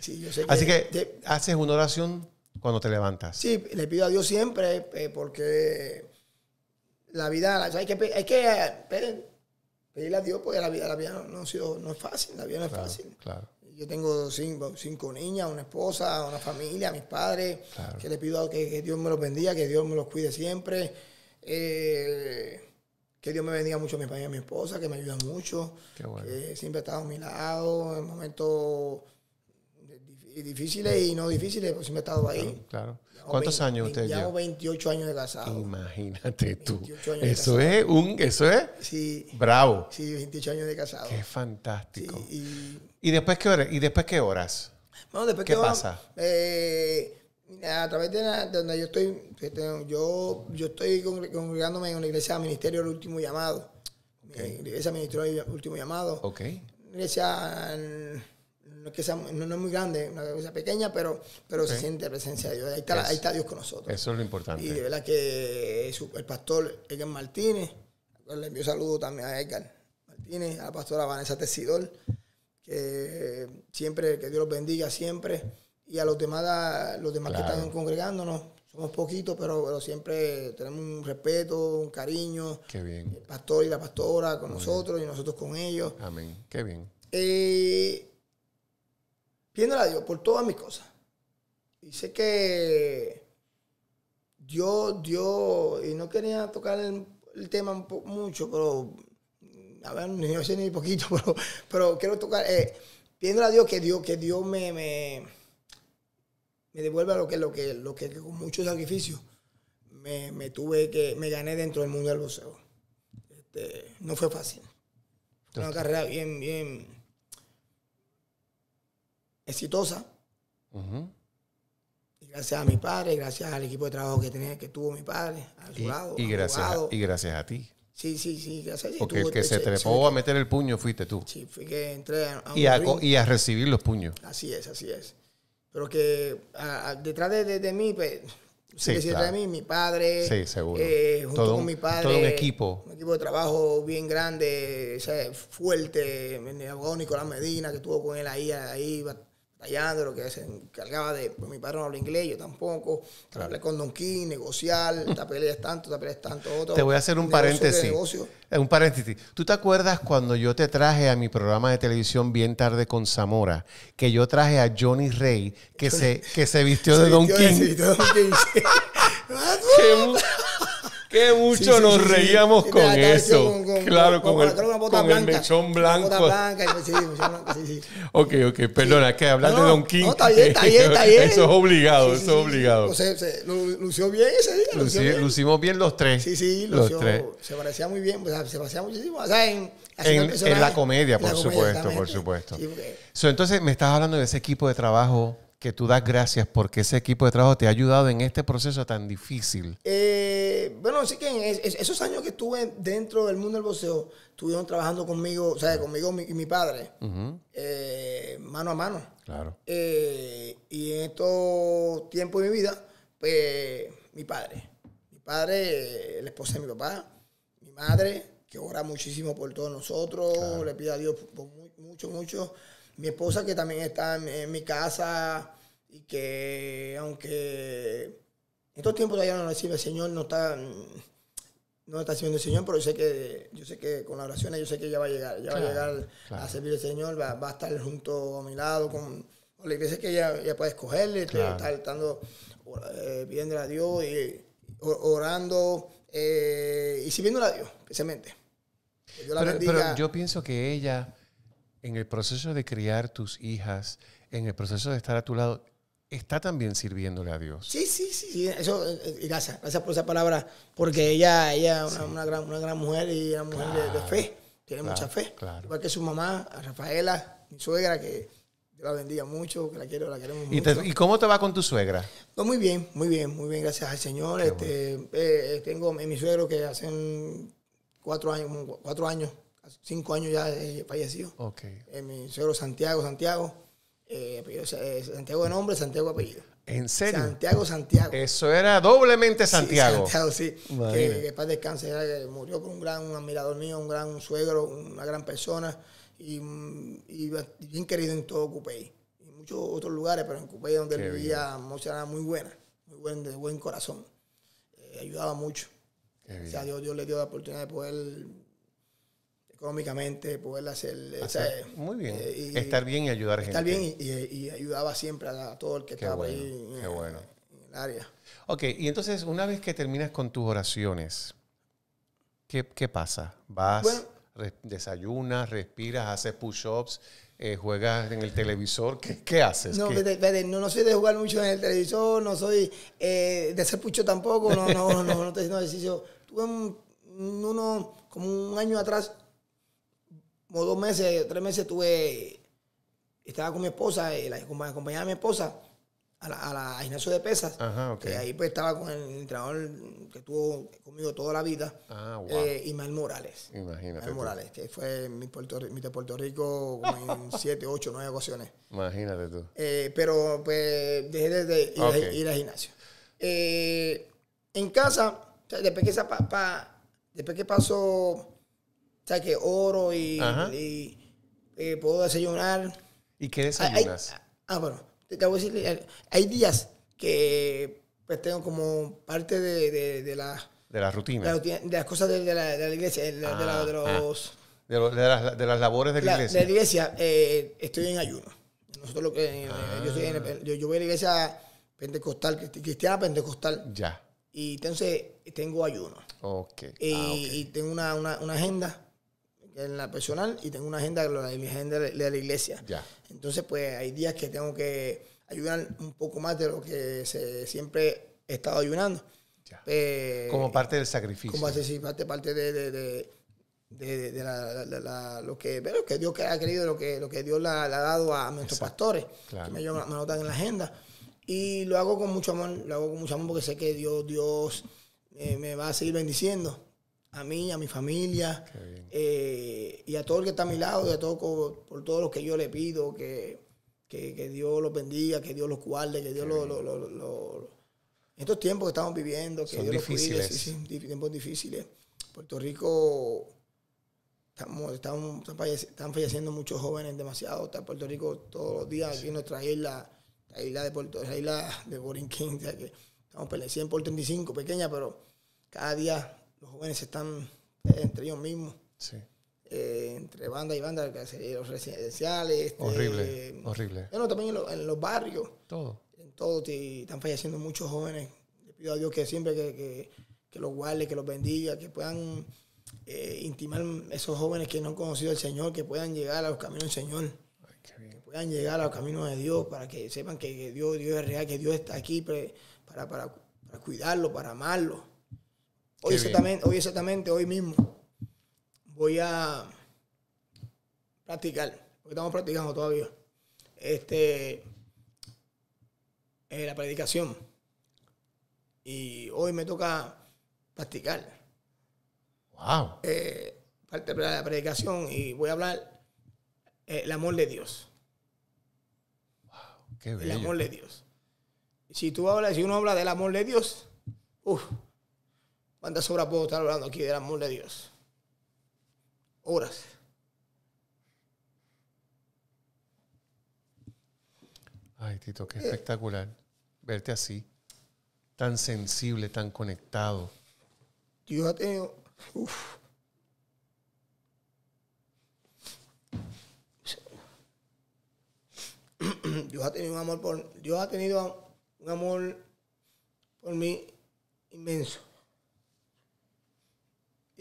así que, haces una oración cuando te levantas. Sí, le pido a Dios siempre, eh, porque la vida, hay que, hay pedirle a Dios, porque la vida, la no, es fácil, la vida no es fácil. Yo tengo cinco, niñas, una esposa, una familia, mis padres, que le pido que, que, Dios me los bendiga, que Dios me los cuide siempre. Eh, que Dios me bendiga mucho a mi familia, a mi esposa, que me ayudan mucho, que siempre ha estado a mi lado en momentos difíciles y no difíciles, pues siempre ha estado ahí. Claro. ¿Cuántos años usted lleva? 28 años de casado. Imagínate tú. Eso es un, eso es sí, bravo. Sí, 28 años de casado. Qué fantástico. y, después qué horas? ¿Y después qué horas? ¿Qué, eh, pasa? a través de, donde yo estoy, yo, yo estoy congregándome en una iglesia de ministerio el último llamado. Okay. Iglesia ministerio del último llamado. Ok. Iglesia no que sea, no, es muy grande, una cosa pequeña, pero, pero se siente presencia de Dios. Ahí está, Dios con nosotros. Eso es lo importante. Y de verdad que eh, el pastor Edgar Martínez, le envío saludo también a Edgar Martínez, a la pastora Vanessa Tecidor, que eh, siempre, que Dios los bendiga siempre, y a los demás, los demás que están congregándonos. Somos poquitos, pero, pero, siempre tenemos un respeto, un cariño. Qué bien. El pastor y la pastora con nosotros y nosotros con ellos. Amén. Qué bien. Eh, pidiéndole a Dios por todas mis cosas. Y sé que Dios, Dios, y no quería tocar el, tema mucho, pero, a ver, ni sé ni poquito, (laughs) pero, quiero tocar, eh, a Dios que Dios, que Dios me, me, devuelva lo que, lo, que, lo que con mucho sacrificio me, tuve que, me gané dentro del mundo del boxeo. Este, no fue fácil. Fue una carrera bien, bien, exitosa. gracias a mi padre, gracias al equipo de trabajo que, tenía, que tuvo mi padre, al y, lado, y gracias, a, ti. Sí, sí, sí, gracias. Porque el que se trepó a meter el puño fuiste tú. Sí, fui que entré a, y, a, y, a, recibir los puños. Así es, así es. Pero que detrás de, pues, mí, mi padre. Sí, seguro. Eh, junto todo con mi padre. un equipo. Un equipo de trabajo bien grande, fuerte. Mi abogado Nicolás Medina, que estuvo con él ahí, ahí lo que se encargaba de, pues, mi padre no habla inglés, yo tampoco, Trabajé con Don King, negociar, te peleas tanto, te peleas tanto, otro. Te voy a hacer un paréntesis. Eh, un paréntesis. ¿Tú te acuerdas cuando yo te traje a mi programa de televisión bien tarde con Zamora, que yo traje a Johnny Rey, que, (laughs) se, que se vistió de Don de Don King. (laughs) (laughs) Qué mucho nos reíamos con eso. claro, con, el, mechón blanco. blanca, Ok, ok, perdona, que hablar de Don King. (laughs) Eso es obligado, eso es obligado. lució bien ese día. Lucimos bien los tres. Sí, sí, lució, los tres. Se parecía muy bien, se parecía muchísimo. O sea, en, la comedia, por supuesto, por supuesto. entonces, me estás hablando de ese equipo de trabajo que tú das gracias porque ese equipo de trabajo te ha ayudado en este proceso tan difícil? Eh, bueno, sí que en esos años que estuve dentro del mundo del boxeo, estuvieron trabajando conmigo, o sea, conmigo y mi, padre, eh, mano a mano. Claro. Eh, y en estos tiempos de mi vida, pues mi padre. Mi padre, la esposa de mi papá, mi madre, que ora muchísimo por todos nosotros, le pido a Dios por mucho, mucho mi esposa que también está en, mi casa y que aunque en estos tiempos todavía no recibe el Señor, no está no está sirviendo el Señor, pero yo sé que yo sé que con las oraciones yo sé que ella va a llegar, ella va a llegar a servir al Señor, va, a estar junto a mi lado con, la que ella, puede escogerle, claro. está estando eh, a Dios y orando eh, y sirviéndole a Dios, especialmente. Yo pero yo pienso que ella en el proceso de criar tus hijas, en el proceso de estar a tu lado, está también sirviéndole a Dios. Sí, sí, sí. Eso, eh, eh, gracias, gracias por esa palabra, porque ella, ella es una, gran, mujer y una mujer de, fe, tiene mucha fe. Claro. Igual que su mamá, Rafaela, mi suegra, que la bendiga mucho, que la quiero, la queremos mucho. ¿Y cómo te va con tu suegra? muy bien, muy bien, muy bien, gracias al Señor. este, eh, tengo mi suegro que hace cuatro años, cuatro años cinco años ya eh, falleció fallecido. Okay. Eh, mi suegro Santiago, Santiago. Eh, Santiago de nombre, Santiago de apellido. ¿En serio? Santiago, Santiago. Eso era doblemente Santiago. Sí, Santiago, sí. Que, paz descanse. murió por un gran admirador mío, un gran suegro, una gran persona y, mm, bien querido en todo Cupey. Y muchos otros lugares, pero en Cupey donde vivía, era muy buena, muy buen, de buen corazón. ayudaba mucho. O sea, Dios, Dios le dio la oportunidad de poder económicamente, poder hacer... Eh, muy bien. Eh, y, estar bien y ayudar a gente. Estar bien y, ayudaba siempre a, todo el que estaba ahí qué bueno. en el área. Ok, y entonces una vez que terminas con tus oraciones, ¿qué, qué pasa? ¿Vas, desayunas, respiras, haces push-ups, eh, juegas en el televisor? ¿Qué, qué haces? No, no, no, soy de jugar mucho en el televisor, no soy de hacer pucho tampoco, no, no, no, no, no estoy ejercicio. Tuve uno, como un año atrás, como dos meses, tres meses tuve, estaba con mi esposa, y eh, la, a mi esposa a la, a gimnasio de pesas. Ajá, ok. Y eh, ahí pues estaba con el entrenador que estuvo conmigo toda la vida, ah, wow. Eh, Imael Morales. Imagínate. Imael Morales, que fue mi, Puerto, de Puerto Rico en (laughs) siete, ocho, nueve ocasiones. Imagínate tú. pero pues dejé de, ir, a, al gimnasio. en casa, después que, esa, pa, después que pasó saque oro y, eh, puedo desayunar. ¿Y qué desayunas? Hay, ah, bueno, te, te, voy a decir, eh, hay días que pues tengo como parte de, de, de la... De la rutina. de las cosas de, de la, iglesia, de, la, ah, ah. los... De, de, las, de, las, labores de la, la iglesia. De la iglesia, eh, estoy en ayuno. Nosotros lo que, eh, ah. yo, yo, voy a la iglesia pentecostal, cristiana pentecostal. Ya. Y entonces tengo ayuno. Ok. Y, okay. y tengo una, una, una, agenda en la personal y tengo una agenda de la agenda de la iglesia. Entonces, pues hay días que tengo que ayudar un poco más de lo que se, siempre he estado ayunando. Eh, como parte del sacrificio. Como parte, parte, de, lo, que, que Dios ha querido, lo que, lo que Dios le ha dado a nuestros pastores, me, me en la agenda. Y lo hago con mucho amor, lo hago con mucho amor porque sé que Dios, Dios eh, me va a seguir bendiciendo a mí, a mi familia eh, y a todo el que está a mi lado, y a todo, por todo lo que yo le pido, que, que, Dios los bendiga, que Dios los guarde, que Dios Lo, estos tiempos que estamos viviendo, que Son Dios difíciles. Los sí, sí, tiempos difíciles. Puerto Rico, estamos, estamos, están falleciendo muchos jóvenes demasiado. Está Puerto Rico todos los días aquí en nuestra isla, la isla de Puerto, la isla de que estamos 100 por 35, pequeña, pero cada día los jóvenes están entre ellos mismos. Eh, entre banda y banda, los residenciales. Este, horrible, horrible. Bueno, también en, los barrios. Todo. En todo, están falleciendo muchos jóvenes. Le pido a Dios que siempre que, que, los guarde, que los bendiga, que puedan eh, intimar esos jóvenes que no han conocido al Señor, que puedan llegar a los caminos del Señor. Que puedan llegar a los caminos de Dios para que sepan que, Dios, Dios es real, que Dios está aquí para, para, para cuidarlo, para amarlo Hoy exactamente, hoy mismo voy a practicar, porque estamos practicando todavía. Este eh, la predicación. Y hoy me toca practicar. Wow. Eh, parte de la predicación y voy a hablar eh, el amor de Dios. Wow, El amor de Dios. Si tú hablas, si uno habla del amor de Dios, uff, ¿Cuántas horas puedo estar hablando aquí del amor de Dios? Horas. Ay, Tito, qué espectacular verte así, tan sensible, tan conectado. Dios ha tenido... Uf. Dios ha tenido un amor por... Dios ha tenido un amor por mí inmenso.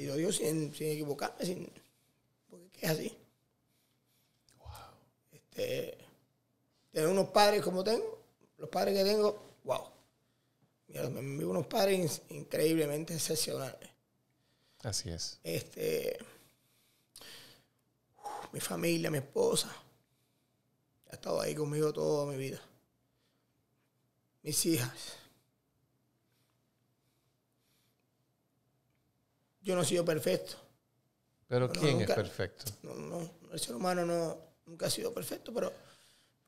Y sin, sin equivocarme, sin, porque es así. Wow. Este, tener unos padres como tengo, los padres que tengo, wow. Mira, me, unos padres increíblemente excepcionales. Así es. Este, mi familia, mi esposa, ha estado ahí conmigo toda mi vida. Mis hijas yo no he sido perfecto. ¿Pero quién es perfecto? No, el ser humano no, nunca ha sido perfecto, pero,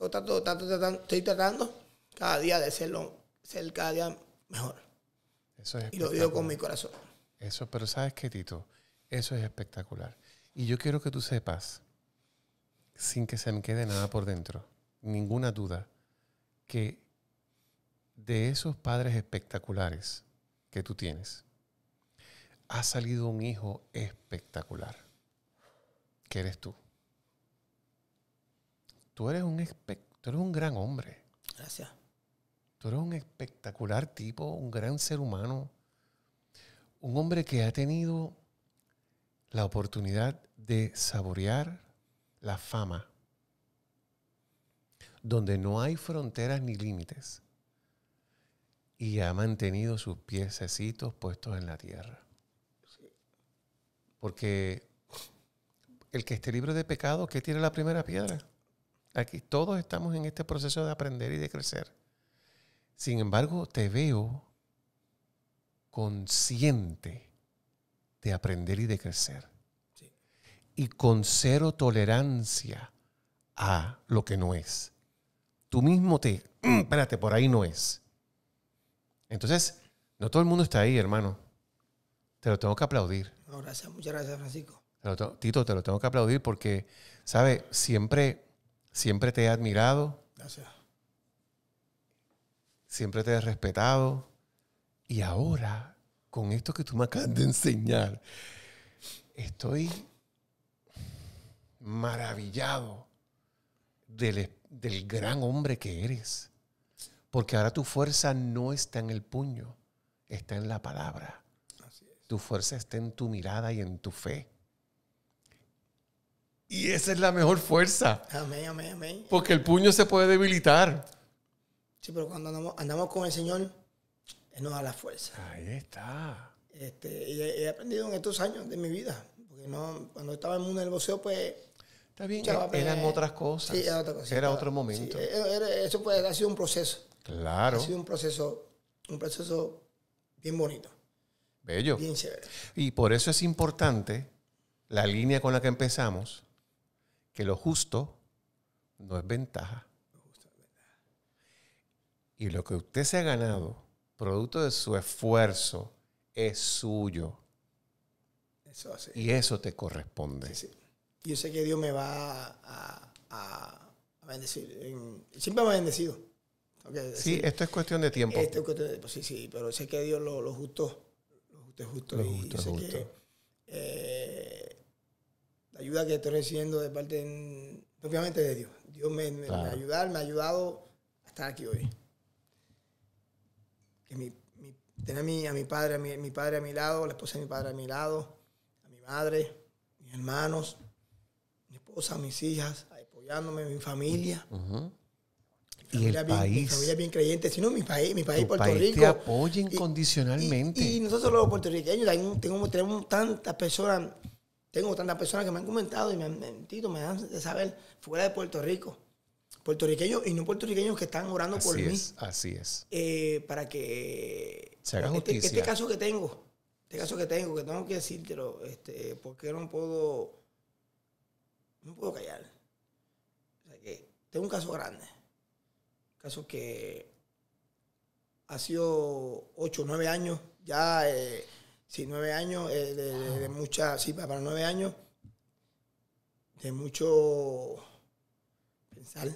tanto, estoy tratando cada día de serlo, ser cada día mejor. Eso es y lo digo con mi corazón. Eso, pero sabes qué, Tito, eso es espectacular. Y yo quiero que tú sepas, sin que se me quede nada por dentro, ninguna duda, que de esos padres espectaculares que tú tienes, ha salido un hijo espectacular, ¿Qué eres tú. Tú eres un, tú eres un gran hombre. Gracias. Tú eres un espectacular tipo, un gran ser humano, un hombre que ha tenido la oportunidad de saborear la fama, donde no hay fronteras ni límites, y ha mantenido sus piececitos puestos en la tierra. Porque el que esté libre de pecado, ¿qué tiene la primera piedra? Aquí todos estamos en este proceso de aprender y de crecer. Sin embargo, te veo consciente de aprender y de crecer. Y con cero tolerancia a lo que no es. Tú mismo te, mm, espérate, por ahí no es. Entonces, no todo el mundo está ahí, hermano. Te lo tengo que aplaudir gracias, muchas gracias, Francisco. Tito, te lo tengo que aplaudir porque, ¿sabes? Siempre, siempre te he admirado. Gracias. Siempre te he respetado. Y ahora, con esto que tú me acabas de enseñar, estoy maravillado del gran hombre que eres. Porque ahora tu fuerza no está en el puño, está en la palabra. Tu fuerza está en tu mirada y en tu fe. Y esa es la mejor fuerza. Amén, amén, amén. Porque el puño se puede debilitar. Sí, pero cuando andamos, con el Señor, Él nos da la fuerza. Ahí está. Este, he, aprendido en estos años de mi vida. Porque no, cuando estaba en el mundo pues Está bien, e- eran pues, otras cosas. Sí, era, otro momento. eso puede ha sido un proceso. Claro. Ha sido un proceso, un proceso bien bonito. Bello. Bien Y por eso es importante la línea con la que empezamos, que lo justo no es ventaja. Y lo que usted se ha ganado, producto de su esfuerzo, es suyo. Y eso te corresponde. Yo sé que Dios me va a, bendecir. Siempre me ha bendecido. sí, esto es cuestión de tiempo. Pues sí, sí, pero sé que Dios lo, justo justo que eh, la ayuda que estoy recibiendo de parte, obviamente, de Dios. Dios me, me, ha ayudado a estar aquí hoy. Que mi, tener a mi, padre, a mi, padre a mi lado, la esposa de mi padre a mi lado, a mi madre, mis hermanos, mi esposa, mis hijas, apoyándome, mi familia y el bien, país. Mi familia bien creyente, sino mi país, mi país, Puerto país Rico. Te incondicionalmente. Y, nosotros los puertorriqueños, tengo, tenemos tantas personas, tengo tantas personas que me han comentado y me han mentido, me dan de saber fuera de Puerto Rico. Puertorriqueños y no puertorriqueños que están orando por mí. Así es. Eh, para que se haga este, este justicia. Este, caso que tengo, este caso que tengo, que tengo que decírtelo, este, porque no puedo, no puedo callar. tengo un caso grande caso que ha sido ocho, nueve años, ya, si eh, sí, años, eh, de, mucha, sí, para nueve años, de mucho pensar,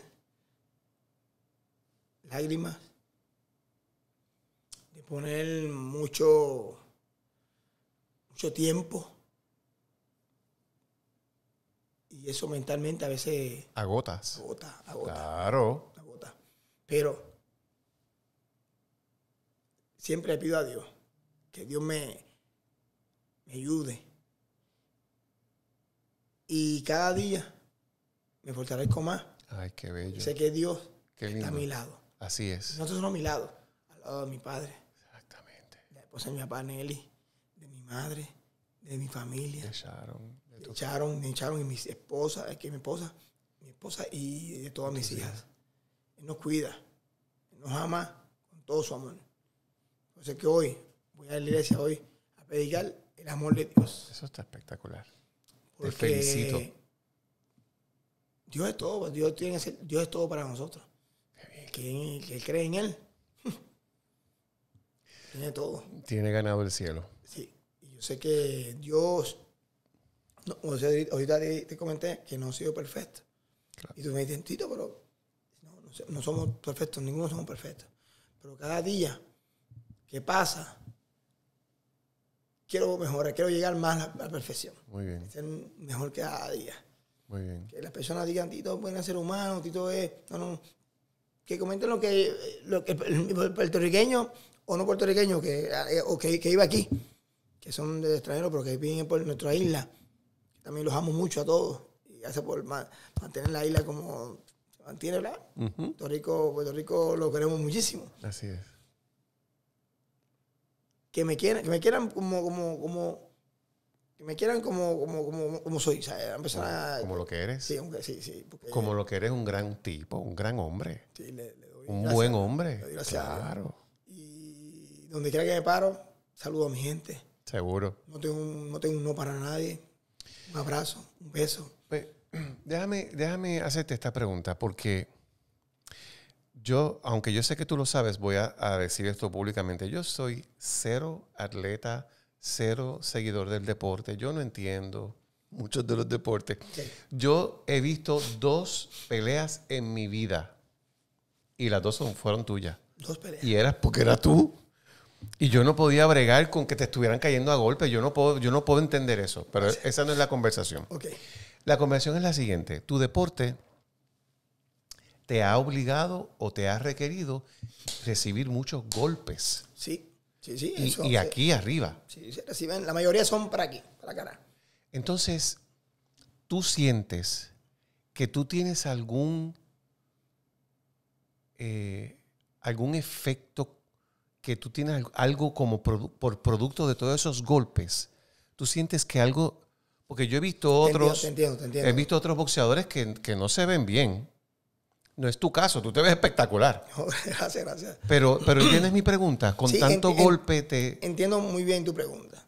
lágrimas, de poner mucho, mucho tiempo. Y eso mentalmente a veces... Agotas. Agota, agota. Claro. Pero siempre le pido a Dios que Dios me, me ayude. Y cada día me fortalezco más. Ay, qué bello. Sé que Dios está a mi lado. Así es. Nosotros somos a mi lado, al lado de mi padre. Exactamente. De la esposa de mi papá Nelly, de mi madre, de mi familia. Me echaron, De, y mi esposa, es que mi esposa, mi esposa y de todas mis hijas. Él nos cuida, Él nos ama con todo su amor. sé que hoy voy a la iglesia hoy a predicar el amor de Dios. Eso está espectacular. Te felicito. Dios es todo, Dios, tiene Dios es todo para nosotros. El cree en Él (laughs) tiene todo. Tiene ganado el cielo. Sí, y yo sé que Dios ahorita te, comenté que no ha sido perfecto. Y tú me dices, Tito, pero no somos perfectos, ninguno somos perfectos. Pero cada día que pasa, quiero mejorar, quiero llegar más a la, perfección. Muy bien. Ser mejor cada día. Muy bien. Que las personas digan, Tito es ser humano, Tito es... No, no. Que comenten lo que, lo que el puertorriqueño o no puertorriqueño que, eh, o que, iba aquí, que son de extranjeros, pero que viven por nuestra isla. También los amo mucho a todos. Y hace por mantener la isla como mantiene, ¿verdad? Puerto, Rico, lo queremos muchísimo. Así es. Que me quieran, que me quieran como, como, como, que me quieran como, soy, o sea, Como, lo que eres. Sí, sí, sí. Como lo que eres un gran tipo, un gran hombre. Sí, le, doy Un buen hombre. Le doy gracias, claro. Y donde quiera que me paro, saludo a mi gente. Seguro. No tengo, no tengo un no para nadie. Un abrazo, un beso déjame, déjame hacerte esta pregunta porque yo, aunque yo sé que tú lo sabes, voy a, decir esto públicamente. Yo soy cero atleta, cero seguidor del deporte. Yo no entiendo muchos de los deportes. Yo he visto dos peleas en mi vida y las dos fueron tuyas. Dos peleas. Y eras porque eras tú. Y yo no podía bregar con que te estuvieran cayendo a golpes. Yo no puedo, yo no puedo entender eso. Pero esa no es la conversación. La conversación es la siguiente. Tu deporte te ha obligado o te ha requerido recibir muchos golpes. Sí, sí, sí. y, aquí arriba. Sí, sí, reciben. La mayoría son para aquí, para la cara. Entonces, tú sientes que tú tienes algún, eh, algún efecto que tú tienes algo como por producto de todos esos golpes, tú sientes que algo, porque yo he visto otros, entiendo, he visto otros boxeadores que, no se ven bien. No es tu caso, tú te ves espectacular. (laughs) gracias, gracias. Pero, pero tienes mi pregunta, con tanto golpe te... Entiendo muy bien tu pregunta.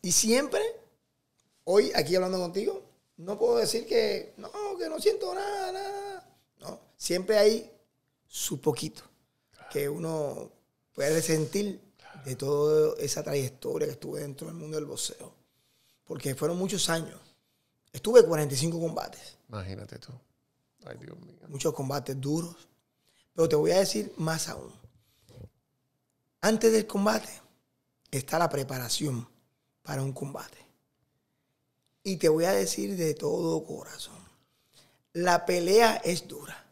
Y siempre, hoy aquí hablando contigo, no puedo decir que no, que no siento nada, nada. No, siempre hay su poquito que uno a resentir de toda esa trayectoria que estuve dentro del mundo del boxeo. Porque fueron muchos años. Estuve 45 combates. Imagínate tú. Ay, Dios mío. Muchos combates duros. Pero te voy a decir más aún. Antes del combate está la preparación para un combate. Y te voy a decir de todo corazón. La pelea es dura.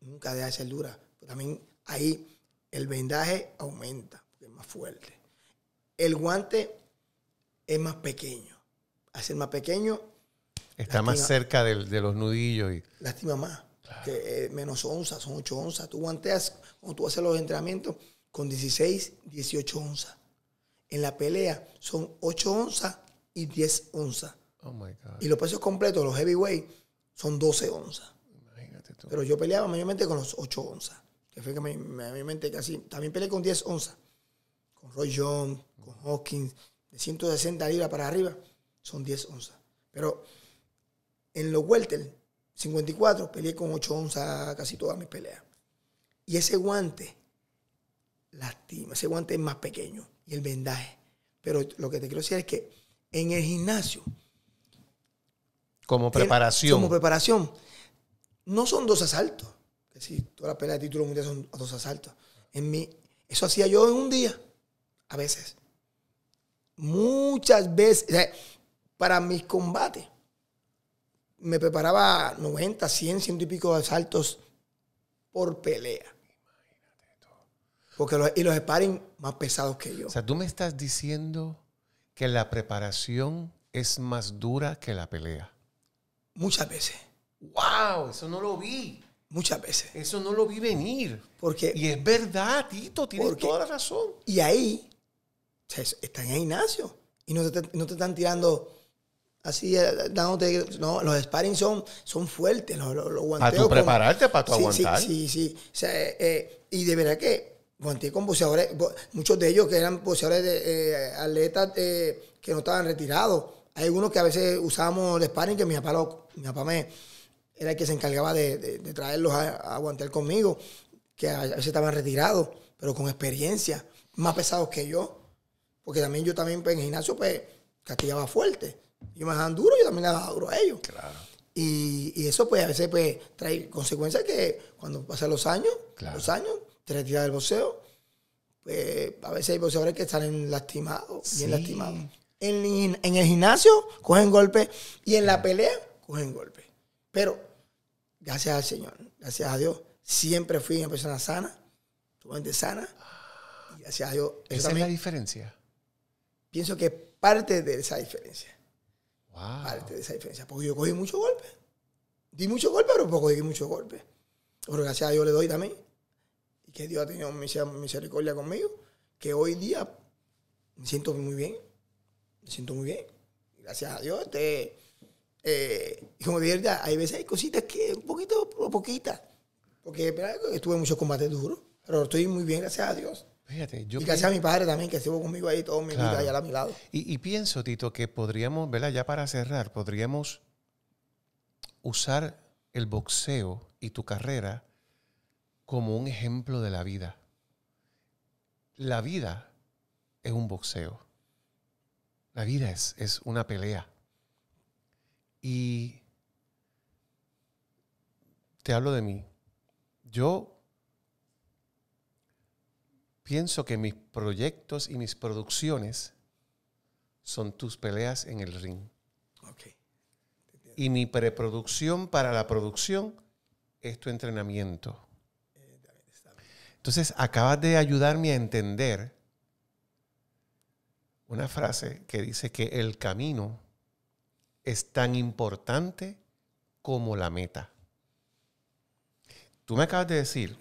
Nunca debe ser dura. también ahí el vendaje aumenta, es más fuerte. El guante es más pequeño. Al ser más pequeño... Está más cerca de, los nudillos. Y... Lástima más. Eh, menos onzas, son 8 onzas. Tú guanteas, cuando tú haces los entrenamientos, con 16, 18 onzas. En la pelea son 8 onzas y 10 onzas. Oh y los pesos completos, los heavyweight, son 12 onzas. Imagínate tú. Pero yo peleaba mayormente con los 8 onzas fue que me, mente casi. También peleé con 10 onzas, con Roy Jones, con Hawkins, de 160 libras para arriba, son 10 onzas. Pero en los welter, 54, peleé con 8 onzas casi todas mis peleas. Y ese guante lastima, ese guante es más pequeño y el vendaje. Pero lo que te quiero decir es que en el gimnasio. Como preparación. Como preparación. No son dos asaltos. Sí, toda la pelea de título mundial son dos asaltos. En mí, eso hacía yo en un día, a veces. Muchas veces, para mis combates, me preparaba 90, 100, ciento y pico de asaltos por pelea. Porque los, y los sparring más pesados que yo. O sea, tú me estás diciendo que la preparación es más dura que la pelea. Muchas veces. ¡Wow! Eso no lo vi. Muchas veces. Eso no lo vi venir. Porque, y es verdad, Tito, tienes toda la razón. Y ahí, están en Ignacio. Y no te, están tirando así, eh, dándote. No, los sparring son, son fuertes, los, los, Para tú prepararte, para tú aguantar. Sí, sí, sí. Eh, eh, y de verdad que guanteé con boxeadores, muchos de ellos que eran boxeadores, de, eh, atletas que no estaban retirados. Hay algunos que a veces usábamos de sparring que mi papá, lo, mi papá me era el que se encargaba de, traerlos a, aguantar conmigo, que a veces estaban retirados, pero con experiencia, más pesados que yo. Porque también yo también pues, en el gimnasio, pues, castillaba fuerte. Yo me dejaban duro, yo también le daba duro a ellos. Y, eso, pues, a veces, pues, trae consecuencias que cuando pasan los años, los años, te retiras del boxeo. Pues, a veces hay boxeadores que están lastimados, bien lastimados. En, el gimnasio cogen golpes y en la pelea cogen golpes. Pero Gracias al Señor, gracias a Dios. Siempre fui una persona sana, mente sana. gracias a Dios. ¿Esa es la diferencia? Pienso que parte de esa diferencia. Parte de esa diferencia. Porque yo cogí muchos golpes. Di muchos golpes, pero poco di muchos golpes. Pero gracias a Dios le doy también. Y que Dios ha tenido misericordia conmigo. Que hoy día me siento muy bien. Me siento muy bien. Gracias a Dios. te... Este, y eh, como dije hay veces hay cositas que un poquito, poquita Porque estuve en muchos combates duros, pero estoy muy bien, gracias a Dios. y gracias a mi padre también, que estuvo conmigo ahí todo mi vida, allá a mi lado. Y, pienso, Tito, que podríamos, ¿verdad? Ya para cerrar, podríamos usar el boxeo y tu carrera como un ejemplo de la vida. La vida es un boxeo. La vida es, es una pelea. Y te hablo de mí. Yo pienso que mis proyectos y mis producciones son tus peleas en el ring. Y mi preproducción para la producción es tu entrenamiento. Entonces, acabas de ayudarme a entender una frase que dice que el camino es tan importante como la meta. Tú me acabas de decir,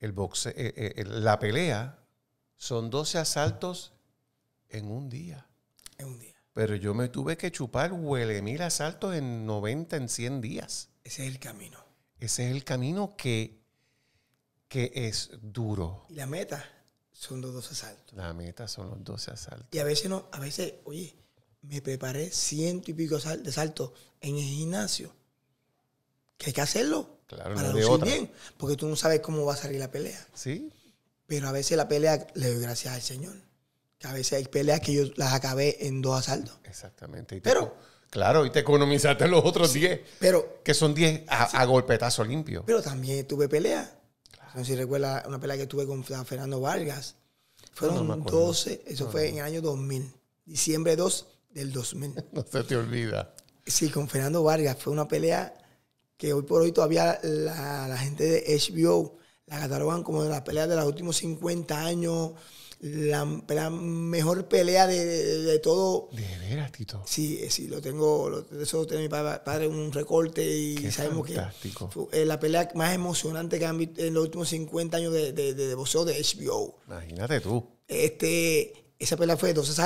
el eh, eh, la pelea son 12 asaltos en un día. En un día. Pero yo me tuve que chupar huele mil asaltos en 90, en 100 días. Ese es el camino. Ese es el camino que, que es duro. Y la meta son los 12 asaltos. La mitad son los 12 asaltos. Y a veces, no, a veces, oye, me preparé ciento y pico de saltos en el gimnasio. Que hay que hacerlo. Claro, para no lucir bien. Porque tú no sabes cómo va a salir la pelea. Sí. Pero a veces la pelea, le doy gracias al Señor. Que a veces hay peleas que yo las acabé en dos asaltos. Exactamente. pero. Claro, y te economizaste los otros 10. pero. Que son 10 a, a golpetazo limpio. Pero también tuve peleas no sé si recuerda una pelea que tuve con Fernando Vargas. Fueron 12, eso fue en el año 2000, diciembre 2 del 2000. (laughs) no se te olvida. Sí, con Fernando Vargas. Fue una pelea que hoy por hoy todavía la, gente de HBO la catalogan como de las peleas de los últimos 50 años la, la mejor pelea de, todo. De veras, Tito. Sí, eh, sí, lo tengo, De eso tiene mi padre, un recorte y sabemos que eh, la pelea más emocionante que han visto en los últimos 50 años de, de, de boxeo de HBO. Imagínate tú. Este, esa pelea fue de dos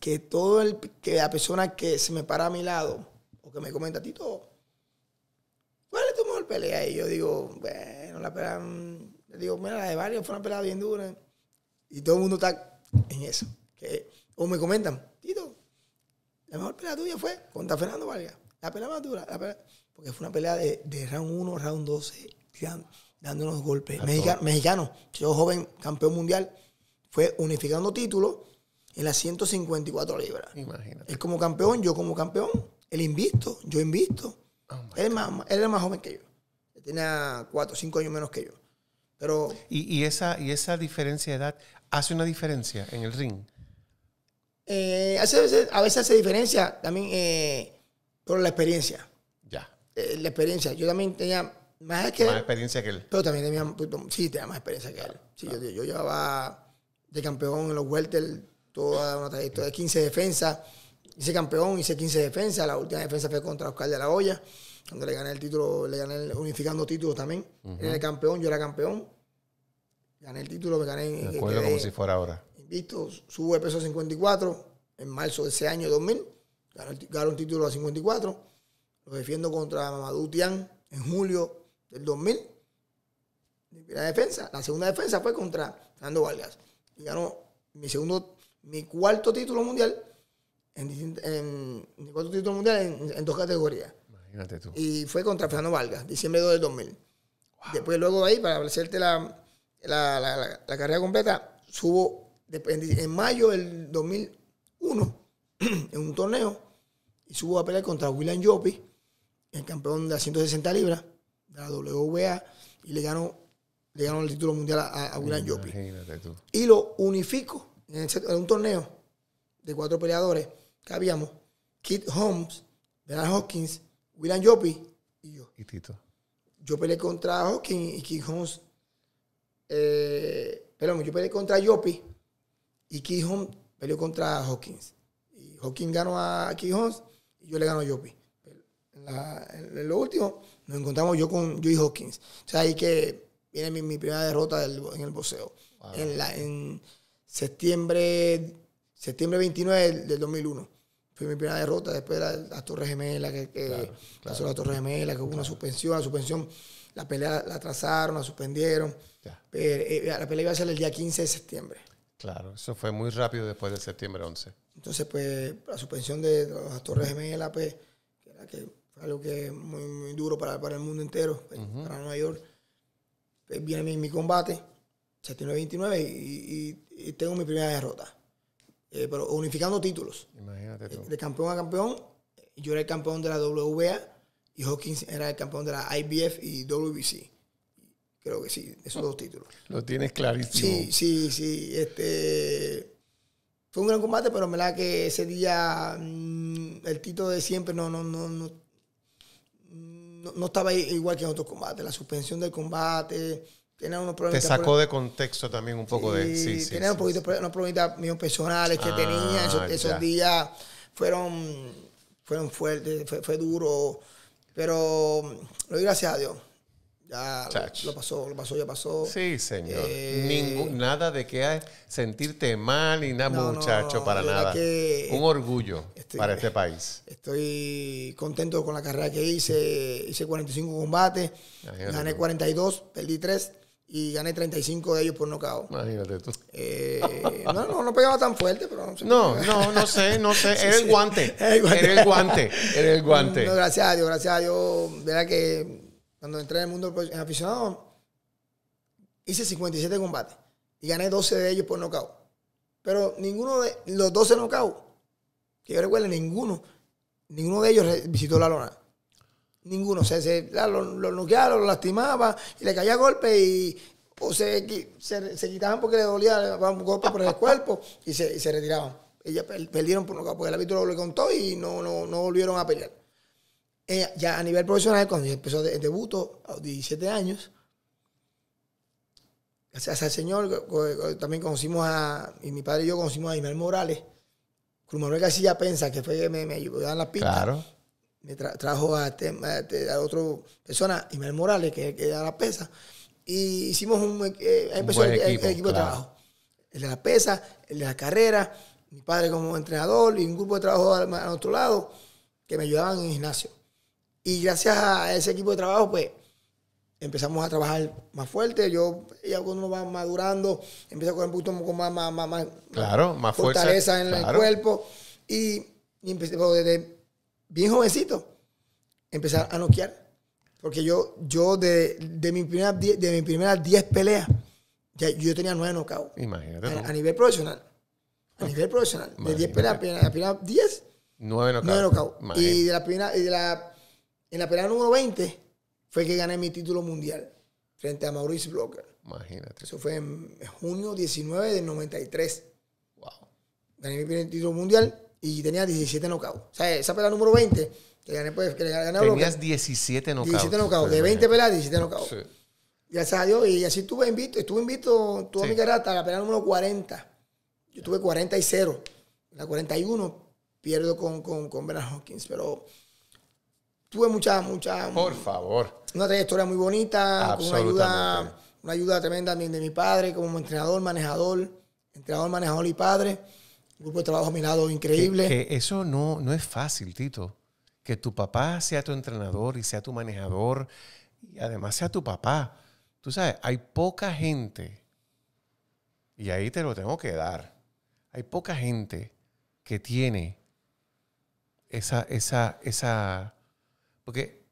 que todo el que la persona que se me para a mi lado o que me comenta, Tito, ¿cuál es tu mejor pelea? Y yo digo, bueno, la pelea, mm", digo, mira, la de varios fue una pelea bien dura. Y todo el mundo está en eso. o me comentan, Tito, la mejor pelea tuya fue contra Fernando Vargas. La pelea más dura. Porque fue una pelea de, round 1, round 12, dándonos golpes. mexicano, yo joven campeón mundial, fue unificando títulos en las 154 libras. Imagínate. Él como campeón, yo como campeón, él invisto, yo invisto. Oh él, más, él era más joven que yo. tenía 4 o 5 años menos que yo. ¿Y, esa, ¿Y esa diferencia de edad hace una diferencia en el ring? Eh, a veces hace diferencia también eh, por la experiencia. Ya. Eh, la experiencia. Yo también tenía más que experiencia que él. Pero también tenía, pues, pues, sí, tenía más experiencia que él. yo, llevaba de campeón en los welter toda una trayectoria de 15 defensas. Hice campeón, hice 15 defensas. La última defensa fue contra Oscar de la Hoya, donde le gané el título, le gané unificando títulos también. Era el campeón, yo era campeón. Gané el título, me gané. en... Recuerdo eh, como si fuera ahora. visto subo de peso a 54 en marzo de ese año 2000. ganó el un título a 54. Lo defiendo contra Mamadou Tian en julio del 2000. La defensa, la segunda defensa fue contra Fernando Vargas. Y ganó mi segundo, mi cuarto título mundial en, cuatro títulos mundiales en, dos categorías. Imagínate tú. Y fue contra Fernando Vargas, diciembre 2 del 2000. Después, luego de ahí, para ofrecerte la, la, carrera completa, subo en, mayo del 2001 (clears throat) en un torneo y subo a pelear contra William Yopi, el campeón de 160 libras de la WBA, y le ganó le ganó el título mundial a, William Yopi. Y lo unifico en, un torneo de cuatro peleadores que habíamos, Kit Holmes, Bernard Hawkins, William Yopi y yo. Y Tito. Yo peleé contra Hawkins y Keith Holmes. Eh, perdón, yo peleé contra Yopi y Keith Holmes peleó contra Hawkins. Y Hawkins ganó a Keith Holmes y yo le gano a Yopi. En, lo último nos encontramos yo con yo y Hawkins. O sea, ahí que viene mi, primera derrota en el boxeo. En, la, septiembre, septiembre 29 del 2001 fue mi primera derrota, después de las Torres Gemela, que, pasó la que hubo una suspensión, la suspensión, la pelea la atrasaron, la suspendieron. Pero, eh, eh, la pelea iba a ser el día 15 de septiembre. Claro, eso fue muy rápido después de septiembre 11. Entonces, pues, la suspensión de las Torres Gemelas, pues, que era que fue algo que muy, muy duro para, para el mundo entero, pues, para Nueva York. Pues, viene mi, combate, 79-29, y tengo mi primera derrota. Eh, pero unificando títulos. Eh, de campeón a campeón, eh, yo era el campeón de la WBA y Hawkins era el campeón de la IBF y WBC. Creo que sí, esos dos títulos. Lo tienes clarísimo. Sí, sí, sí. Este, fue un gran combate, pero me da que ese día mm, el título de siempre no, no, no, no, no estaba igual que en otros combates. La suspensión del combate, tiene unos problemas. Te sacó de contexto también un poco de. Sí, Tiene un poquito, unos problemas míos personales que ah, tenía. Esos, días fueron, fueron fuertes, fue, duro. Pero um, lo doy gracias a Dios. Ya lo, pasó, lo pasó, ya pasó. Sí, señor. Eh, nada de que sentirte mal y nada, muchacho, para nada. Un orgullo para este país. Estoy contento con la carrera que hice. Hice 45 combates, gané 42, perdí 3 y gané 35 de ellos por nocao Imagínate tú. Eh, no, no, no pegaba tan fuerte, pero no sé. No, no, no sé, no sé. (laughs) era, El guante. era el guante. Era el guante. gracias a Dios, gracias a Dios. Verá que cuando entré en el mundo pues, en aficionado, hice 57 combates y gané 12 de ellos por nocao Pero ninguno de los 12 nocao que yo recuerdo, ninguno, ninguno de ellos visitó la lona. Ninguno. O sea, se, lo, lo noqueaba, lo lastimaba y le caía golpe y o se, se, se quitaban porque le dolía un golpe por el (laughs) cuerpo y se, retiraban. Ellas perdieron por porque el árbitro lo contó y no, no, volvieron a pelear. Eh, ya a nivel profesional, cuando empezó el debuto a los 17 años, gracias al señor, también conocimos a, y mi padre y yo conocimos a Imel Morales. Cruz Manuel García Pensa, que fue me, me ayudó en la pista. Claro me trajo a, este, este, otra persona, Imel Morales, que, que da la pesa, y hicimos un, eh, equipo, de trabajo. El de la pesa, el de la carrera, mi padre como entrenador y un grupo de trabajo al otro lado que me ayudaban en el gimnasio. Y gracias a ese equipo de trabajo, pues empezamos a trabajar más fuerte. Yo, ya cuando uno va madurando, empieza a coger un poquito más, más, más, claro, más fortaleza en el cuerpo. Y, y empecé, pues, desde bien jovencito, empezar a noquear. Porque yo, yo de, de mis primeras de mi primera diez peleas, yo tenía 9 nocaut. Imagínate. A, nivel profesional. A nivel profesional. De 10 peleas, primera, las primeras 10, 9 knockouts. Y de la primera, y de la, en la pelea número 20 fue que gané mi título mundial frente a Maurice Blocker. Imagínate. Eso fue en junio 19 del 93. Wow. Gané mi primer título mundial y tenía 17 knockouts. O sea, esa pelea número 20, que gané, pues, que gané Tenías 17 knockouts. 17 knockouts. De 20 peleas, 17 knockouts. Sí. Gracias a Dios. Y así estuve invito. Estuve invito, tuve mi la pelea número 40. Yo tuve 40 y 0. La 41 pierdo con, con, con Bernard Hawkins, pero tuve muchas, mucha. Por favor. Una trayectoria muy bonita, con una ayuda, una ayuda tremenda de mi padre como entrenador, manejador, entrenador, manejador y padre. Un grupo de trabajo minado increíble. Que, eso no, no es fácil, Tito. Que tu papá sea tu entrenador y sea tu manejador y además sea tu papá. Tú sabes, hay poca gente, y ahí te lo tengo que dar, hay poca gente que tiene esa, esa, esa, porque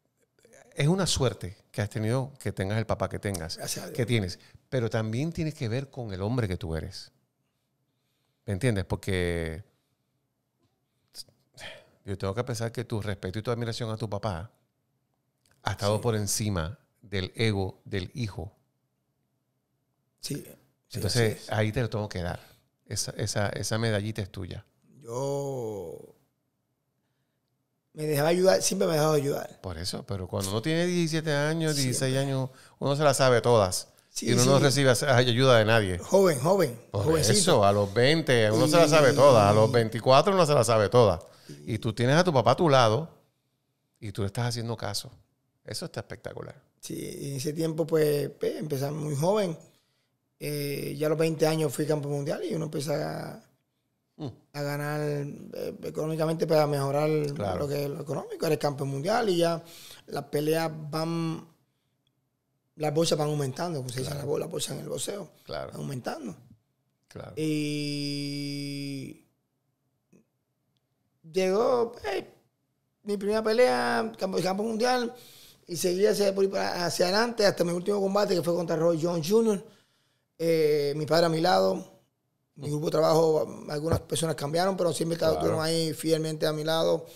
es una suerte que has tenido que tengas el papá que tengas, que tienes, pero también tiene que ver con el hombre que tú eres. ¿Me entiendes? Porque (sighs) yo tengo que pensar que tu respeto y tu admiración a tu papá ha estado por encima del ego del hijo. Sí. Entonces ahí te lo tengo que dar. Esa, medallita es tuya. Yo me dejaba ayudar, siempre me dejaba dejado ayudar. Por eso, pero cuando uno tiene 17 años, 16 años, uno se la sabe todas y uno no recibe ayuda de nadie. Joven, joven. Eso, a los 20, uno se la sabe toda. A los 24 uno se la sabe toda. Y tú tienes a tu papá a tu lado y tú le estás haciendo caso. Eso está espectacular. Sí, en ese tiempo pues, pues muy joven. Eh, ya a los 20 años fui campeón mundial y uno empieza a, mm. ganar eh, económicamente para mejorar lo que lo económico. Eres campeón mundial y ya las peleas van las bolsas van aumentando, como se dice las la bolsas en el boxeo. Claro. aumentando. Claro. Y llegó mi primera pelea, campo, mundial, y seguí hacia, adelante hasta mi último combate, que fue contra Roy John Jr., eh, mi padre a mi lado, mi grupo de trabajo, algunas personas cambiaron, pero siempre estuvieron ahí fielmente a mi lado.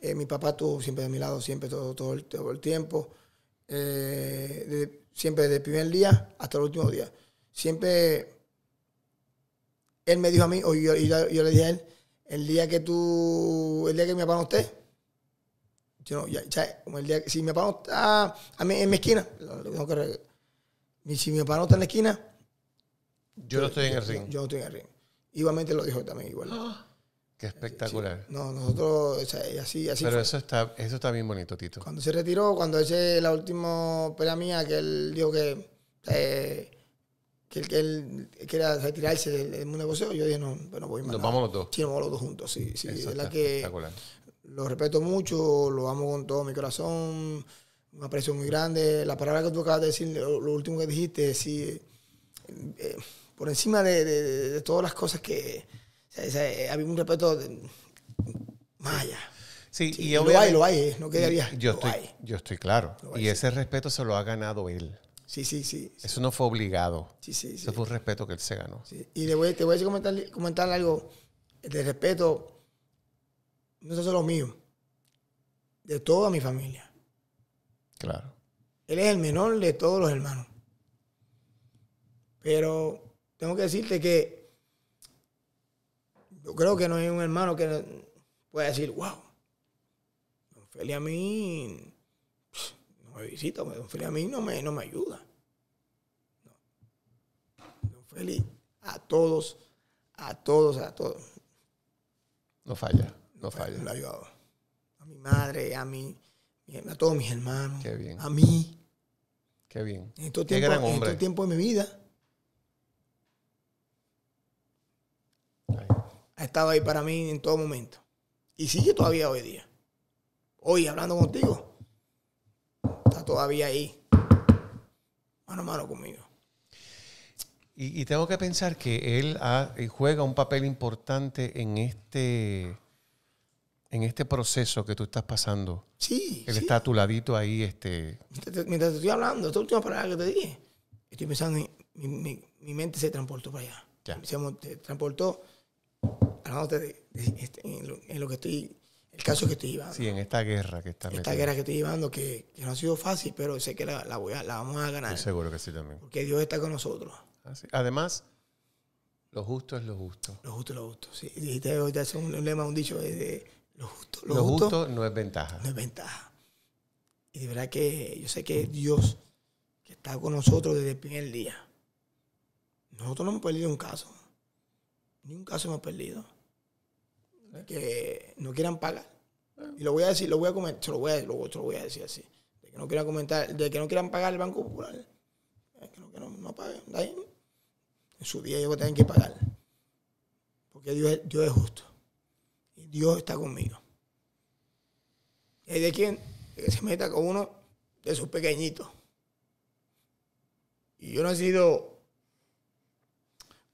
Eh, mi papá estuvo siempre a mi lado, siempre todo, todo, todo el tiempo. Eh, siempre desde el primer día hasta el último día. Siempre él me dijo a mí, o yo, le dije a él, el día que tú, el día que mi papá no esté, si mi papá no está a mí, en mi esquina, tengo si mi papá no está en la esquina, yo, no estoy en el ring. Yo, no estoy en el ring. Igualmente lo dijo también, igual. Ah. Qué espectacular. No, nosotros, o así, así Pero eso está, bien bonito, Tito. Cuando se retiró, cuando hice la última pelea mía, que él dijo eh, que, que, él, quería retirarse del, un negocio, yo dije, no, bueno, voy más. Nos vamos los dos. Sí, nos vamos los dos juntos, sí, la que espectacular. lo respeto mucho, lo amo con todo mi corazón, me aprecio muy grande. La palabra que tú acabas de decir, lo, último que dijiste, sí, eh, eh por encima de todas las cosas que eh, había un respeto de, maya. Sí, y lo hay, lo hay, eh, no quedaría. Yo estoy, yo estoy claro. y ese respeto se lo ha ganado él. Sí, sí, sí. Eso no fue obligado. Sí, sí, Eso fue un respeto que él se ganó. Y te voy a comentar, comentar algo de respeto, no es solo mío, de toda mi familia. Claro. Él es el menor de todos los hermanos. Pero tengo que decirte que yo creo que no hay un hermano que pueda decir, wow, don Feli a mí no me visita, don Feli a mí no me, no me ayuda. No. Don Feli a todos, a todos, a todos. No falla, no, falla. ha ayudado. A mi madre, a mí, a todos mis hermanos, bien. a mí. Qué bien. En estos Qué gran hombre. En estos tiempo de mi vida ha estado ahí para mí en todo momento. Y sigue todavía hoy día. Hoy hablando contigo, está todavía ahí, mano a mano conmigo. Y, tengo que pensar que él eh, juega un papel importante en este, en este proceso que tú estás pasando. Sí. Él está a tu ladito ahí. Este... Mientras, te estoy hablando, esta última palabra que te dije, estoy pensando, mi, mente se transportó para allá. Se transportó este, en, lo, que estoy, el caso que estoy llevando. Sí, en esta guerra que está Esta guerra que estoy llevando, que, no ha sido fácil, pero sé que la, la, vamos a ganar. seguro que sí también. Porque Dios está con nosotros. Ah, Además, lo justo es lo justo. Lo justo es lo justo, sí. Dijiste ahorita es un, lema, un dicho de, lo justo. no es ventaja. No es ventaja. Y de verdad que yo sé que Dios que está con nosotros desde el primer día. Nosotros no hemos perdido un caso. Ni un caso hemos perdido de que no quieran pagar. Y lo voy a decir, lo voy a comentar, lo voy a, decir así. De que no quieran comentar, de que no quieran pagar el Banco Popular. Que no, que no, paguen. en su día ellos tienen que pagar. Porque Dios, es justo. Y Dios está conmigo. ¿Y de quién? que se meta con uno de sus pequeñitos. Y yo no he sido.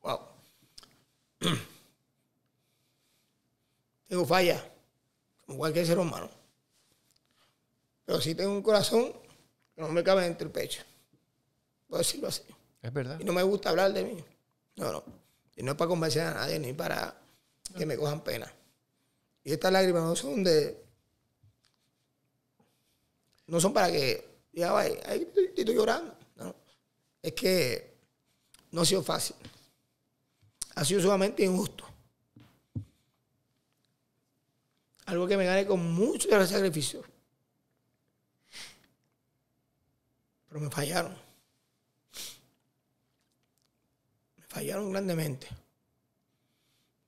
Wow. (clears throat) Tengo falla como cualquier ser humano. Pero sí tengo un corazón que no me cabe entre el pecho. Puedo decirlo así. Es verdad. Y no me gusta hablar de mí. No, no. Y no es para convencer a nadie ni para que me cojan pena. Y estas lágrimas no son de. No son para que. Ya ahí estoy, llorando. Es que no ha sido fácil. Ha sido sumamente injusto. Algo que me gané con mucho sacrificio. Pero me fallaron. Me fallaron grandemente.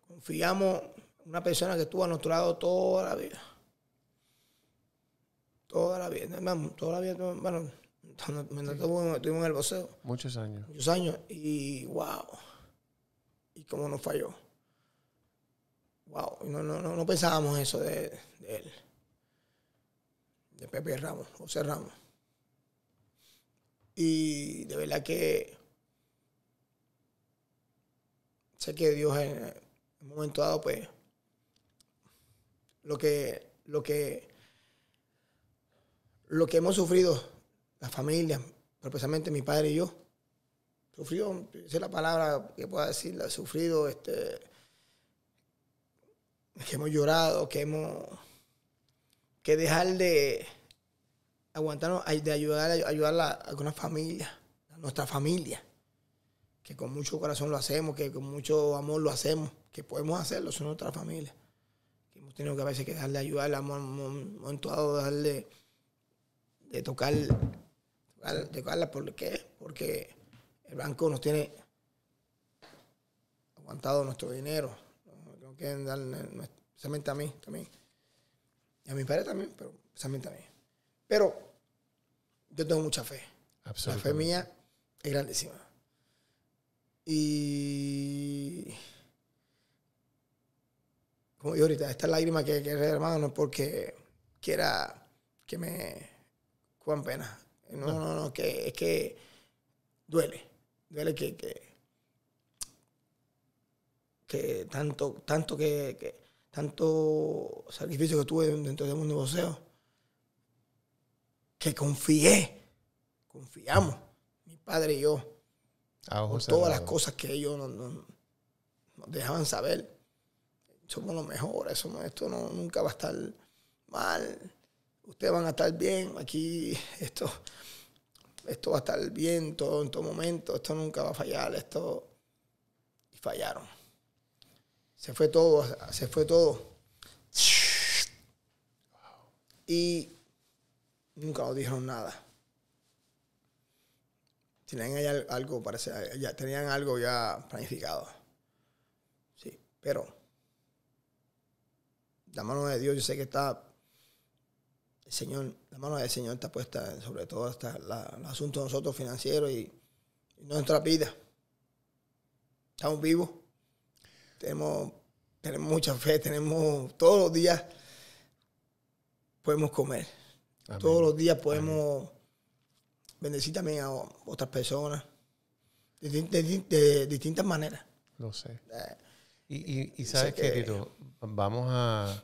Confiamos en una persona que estuvo a nuestro lado toda la vida. Toda la vida. toda la vida. Bueno, me estuvimos en el boceo. Muchos años. Muchos años. Y wow. Y cómo nos falló wow, no, no, no pensábamos eso de, él, de Pepe Ramos, José Ramos. Y de verdad que sé que Dios en un momento dado, pues, lo que, lo que, lo que hemos sufrido, la familia, precisamente mi padre y yo, sufrió, sé la palabra que pueda decir, sufrido, este, que hemos llorado, que hemos. que dejar de aguantarnos, de ayudar, ayudar a algunas familias, a nuestra familia, que con mucho corazón lo hacemos, que con mucho amor lo hacemos, que podemos hacerlo, son nuestra familias. Que hemos tenido que a veces que de ayudarla hemos momento darle, de tocar, tocarla, ¿por qué? Porque el banco nos tiene aguantado nuestro dinero Quieren dar darle, a mí también. Y a mi padres también, pero especialmente a mí. Pero yo tengo mucha fe. La fe mía es grandísima. Y. Como yo ahorita, esta lágrima que, que hermano, no es porque quiera que me cuan pena. No, no, no, que es que duele. Duele que que tanto, tanto que, tanto sacrificio que tuve dentro del mundo de que confié, confiamos, mi padre y yo, por todas las cosas que ellos nos, dejaban saber. Somos los mejores, esto, no, nunca va a estar mal, ustedes van a estar bien, aquí (laughs) esto, esto va a estar bien todo, en todo momento, esto nunca va a fallar, esto... Y fallaron se fue todo, se fue todo. Y nunca nos dijeron nada. Tenían algo, parece, ya, tenían algo ya planificado. Sí, pero la mano de Dios, yo sé que está, el Señor, la mano del Señor está puesta sobre todo hasta el asunto de nosotros financieros y nuestra vida. Estamos vivos tenemos, tenemos mucha fe, tenemos todos los días podemos comer. Todos los días podemos bendecir también a otras personas de, distintas maneras. Lo sé. Eh, y, sabes, querido, vamos a,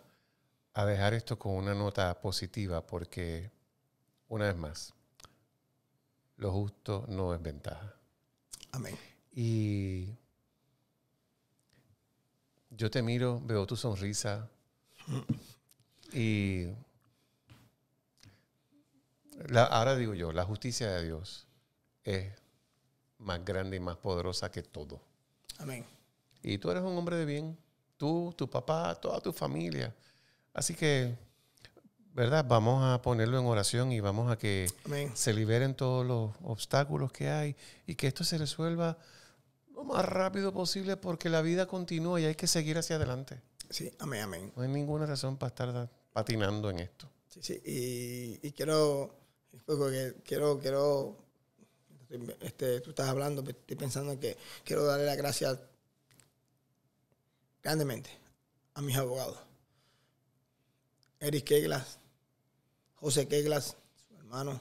a dejar esto con una nota positiva porque, una vez más, lo justo no es ventaja. Amén. Y yo te miro, veo tu sonrisa (clears throat) y ahora digo yo, la justicia de Dios es más grande y más poderosa que todo. Amén. Y tú eres un hombre de bien, tú, tu papá, toda tu familia. Así que, ¿verdad? Vamos a ponerlo en oración y vamos a que se liberen todos los obstáculos que hay y que esto se resuelva lo más rápido posible porque la vida continúa y hay que seguir hacia adelante. Sí, amén, amén. No hay ninguna razón para estar patinando en esto. Sí, sí, y, y quiero, quiero, quiero, este, tú estás hablando, estoy pensando que quiero darle las gracias grandemente a mis abogados. Eric Keglas, José Keglas, su hermano,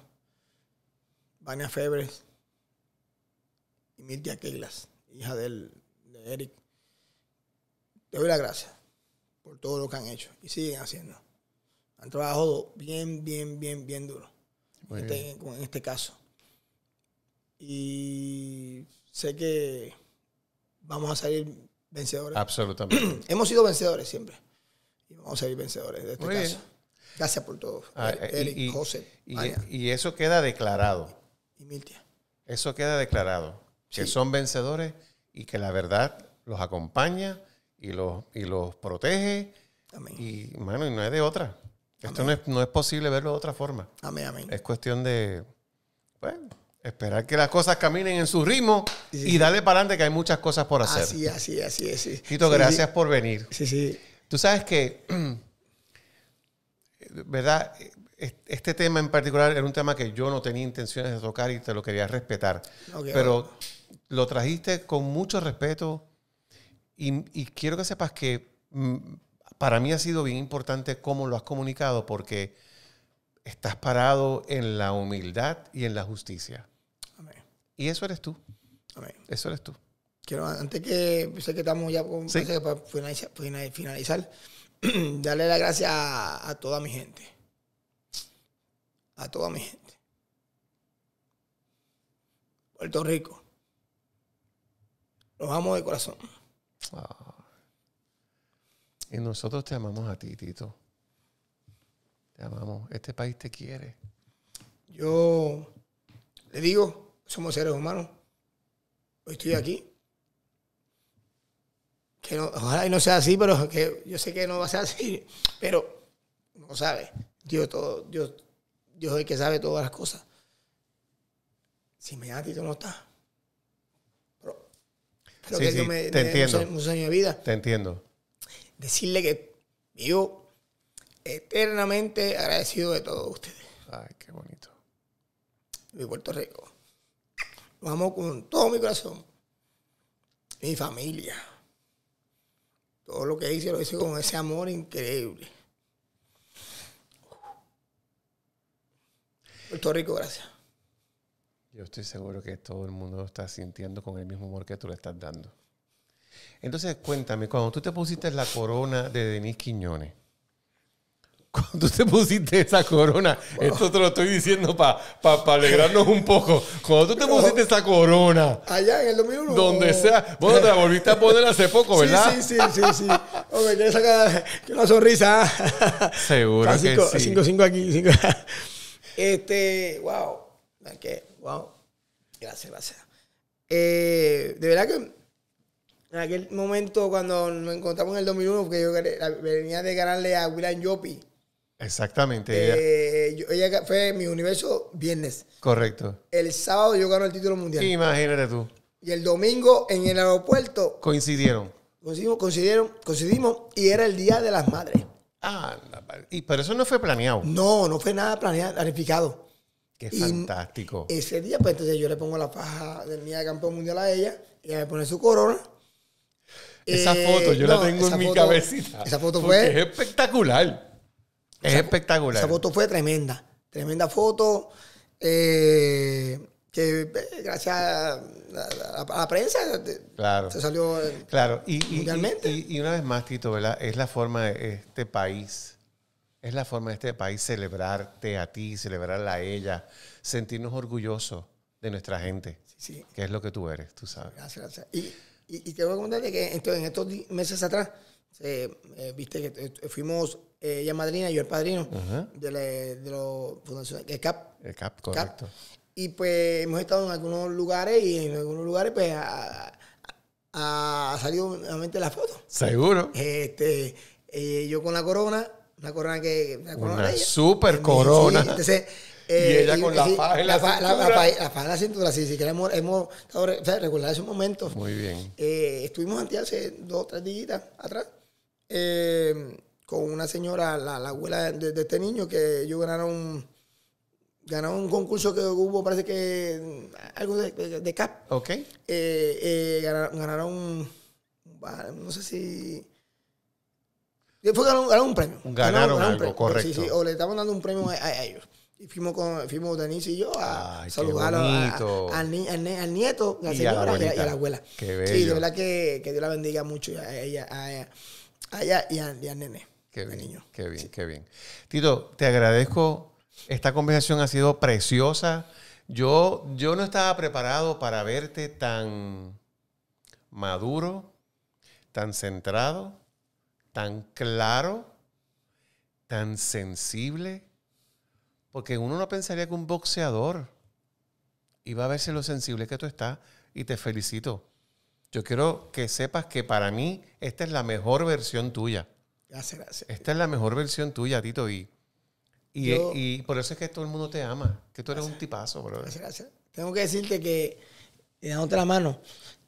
Vania Febres y Mirtia Keglas hija de, de Eric, te doy las gracias por todo lo que han hecho y siguen haciendo. Han trabajado bien, bien, bien, bien duro en este, en este caso. Y sé que vamos a salir vencedores. Absolutamente. (clears throat) Hemos sido vencedores siempre. Y vamos a salir vencedores de este caso. Gracias por todo, ah, Eric, y, José. Y, eso queda declarado. Y Miltia. Eso queda declarado que son vencedores y que la verdad los acompaña y los, y los protege. Y, bueno, y no es de otra. Esto no es, posible verlo de otra forma. Amén, amén. Es cuestión de, pues, esperar que las cosas caminen en su ritmo y darle para adelante que hay muchas cosas por hacer. Así, así, así, así. Tito, gracias por venir. Sí, sí. Tú sabes que, (clears throat) ¿verdad? Este tema en particular era un tema que yo no tenía intenciones de tocar y te lo quería respetar. pero lo trajiste con mucho respeto y, quiero que sepas que mm, para mí ha sido bien importante cómo lo has comunicado porque estás parado en la humildad y en la justicia. Y eso eres tú. Eso eres tú. Quiero, antes que, sé que estamos ya con, para finalizar, (clears throat) darle las gracias a toda mi gente. A toda mi gente. Puerto Rico. Los amo de corazón. Ah. Y nosotros te amamos a ti, Tito. Te amamos. Este país te quiere. Yo le digo, somos seres humanos. Hoy estoy aquí. Que no, ojalá no sea así, pero que yo sé que no va a ser así. Pero no sabes. Dios todo, Dios, Dios es el que sabe todas las cosas. Si me da Tito no está te entiendo. un de vida. Te entiendo. Decirle que yo eternamente agradecido de todos ustedes. Ay, qué bonito. Mi Puerto Rico. Lo amo con todo mi corazón. Mi familia. Todo lo que hice lo hice con ese amor increíble. Puerto Rico, gracias. Yo estoy seguro que todo el mundo lo está sintiendo con el mismo humor que tú le estás dando. Entonces, cuéntame, cuando tú te pusiste la corona de Denis Quiñones, (laughs) cuando tú te pusiste esa corona, esto te lo estoy diciendo para alegrarnos un poco. Cuando tú te (laughs) pusiste esa corona. Allá en el 2001. Donde sea. Bueno, te la volviste a poner hace poco, (laughs) ¿verdad? Sí, sí, sí, sí. sí. Hombre, ya sacar una sonrisa. Seguro que sí. 5-5 aquí. Este, wow. Wow. Gracias, gracias. Eh, de verdad que en aquel momento cuando nos encontramos en el 2001, porque yo venía de ganarle a William Yopi. Exactamente. ella. Eh, fue mi universo viernes. Correcto. El sábado yo gano el título mundial. Imagínate tú. Y el domingo en el aeropuerto. Coincidieron. Coincidimos, coincidieron, coincidimos y era el Día de las Madres. Ah, y pero eso no fue planeado. No, no fue nada planeado, planificado. Qué fantástico. Ese día, pues entonces yo le pongo la faja del mía de campeón mundial a ella, ella me pone su corona. Esa eh, foto yo la tengo en mi cabecita. Esa foto fue. Es espectacular. Es espectacular. Esa foto fue tremenda. Tremenda foto. Eh, que eh, gracias a, la, prensa claro. se salió claro. Y, y, una vez más, Tito, ¿verdad? Es la forma de este país es la forma de este país celebrarte a ti, celebrarla a ella, sentirnos orgullosos de nuestra gente, sí, que es lo que tú eres, tú sabes. Gracias, gracias. Y, y, te voy a contar que en estos meses atrás, eh, viste que eh, fuimos eh, ella madrina y yo el padrino de, el CAP. El CAP, correcto. Y pues hemos estado en algunos lugares y en algunos lugares pues ha, salido nuevamente la foto. Seguro. Este, yo con la corona una corona que. Una, corona super corona. y eh, ella con la faja en la, la, cintura. La, faja en la cintura, sí, sí, que hemos, hemos o ese momento. Muy bien. Eh, estuvimos ante hace dos o tres días atrás eh, con una señora, la, abuela de, este niño, que ellos ganaron, ganaron un concurso que hubo, parece que algo de, CAP. Ok. ganaron, ganaron, no sé si fui ganaron, ganaron un premio. Ganaron, algo, un premio. correcto. Sí, o le estamos dando un premio a, ellos. Y fuimos, con, fuimos Denise y yo a saludar al, al, nieto, a la señora y, a, la abuela. Qué Sí, de verdad que, que Dios la bendiga mucho a ella, a y, y, al nene. Qué bien, niño. qué bien, qué bien. Tito, te agradezco. Esta conversación ha sido preciosa. Yo, yo no estaba preparado para verte tan maduro, tan centrado tan claro, tan sensible, porque uno no pensaría que un boxeador iba a verse lo sensible que tú estás y te felicito. Yo quiero que sepas que para mí esta es la mejor versión tuya. Gracias, Esta es la mejor versión tuya, Tito. Y, y, por eso es que todo el mundo te ama, que tú eres un tipazo, brother. Gracias, Tengo que decirte que, en eh, otra mano,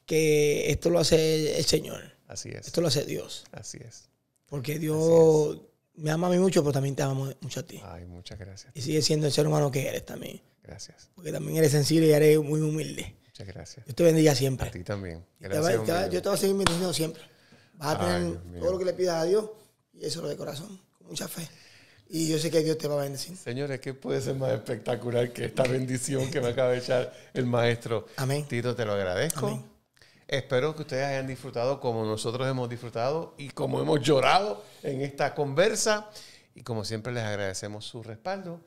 que esto lo hace el Señor. Así es. Esto lo hace Dios. Así es. Porque Dios me ama a mí mucho, pero también te ama mucho a ti. Ay, muchas gracias. Y sigue siendo el ser humano que eres también. Gracias. Porque también eres sensible y eres muy humilde. Muchas gracias. Yo te bendiga siempre. A ti también. Gracias, yo te voy a seguir bendiciendo siempre. Vas a tener todo lo que le pidas a Dios y eso lo de corazón, con mucha fe. Y yo sé que Dios te va a bendecir. Señores, ¿qué puede ser más espectacular que esta bendición que me acaba de echar el maestro? Amén. Tito, te lo agradezco. Amén. Espero que ustedes hayan disfrutado como nosotros hemos disfrutado y como hemos llorado en esta conversa. Y como siempre les agradecemos su respaldo.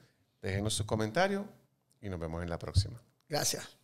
Déjenos sus comentarios y nos vemos en la próxima. Gracias.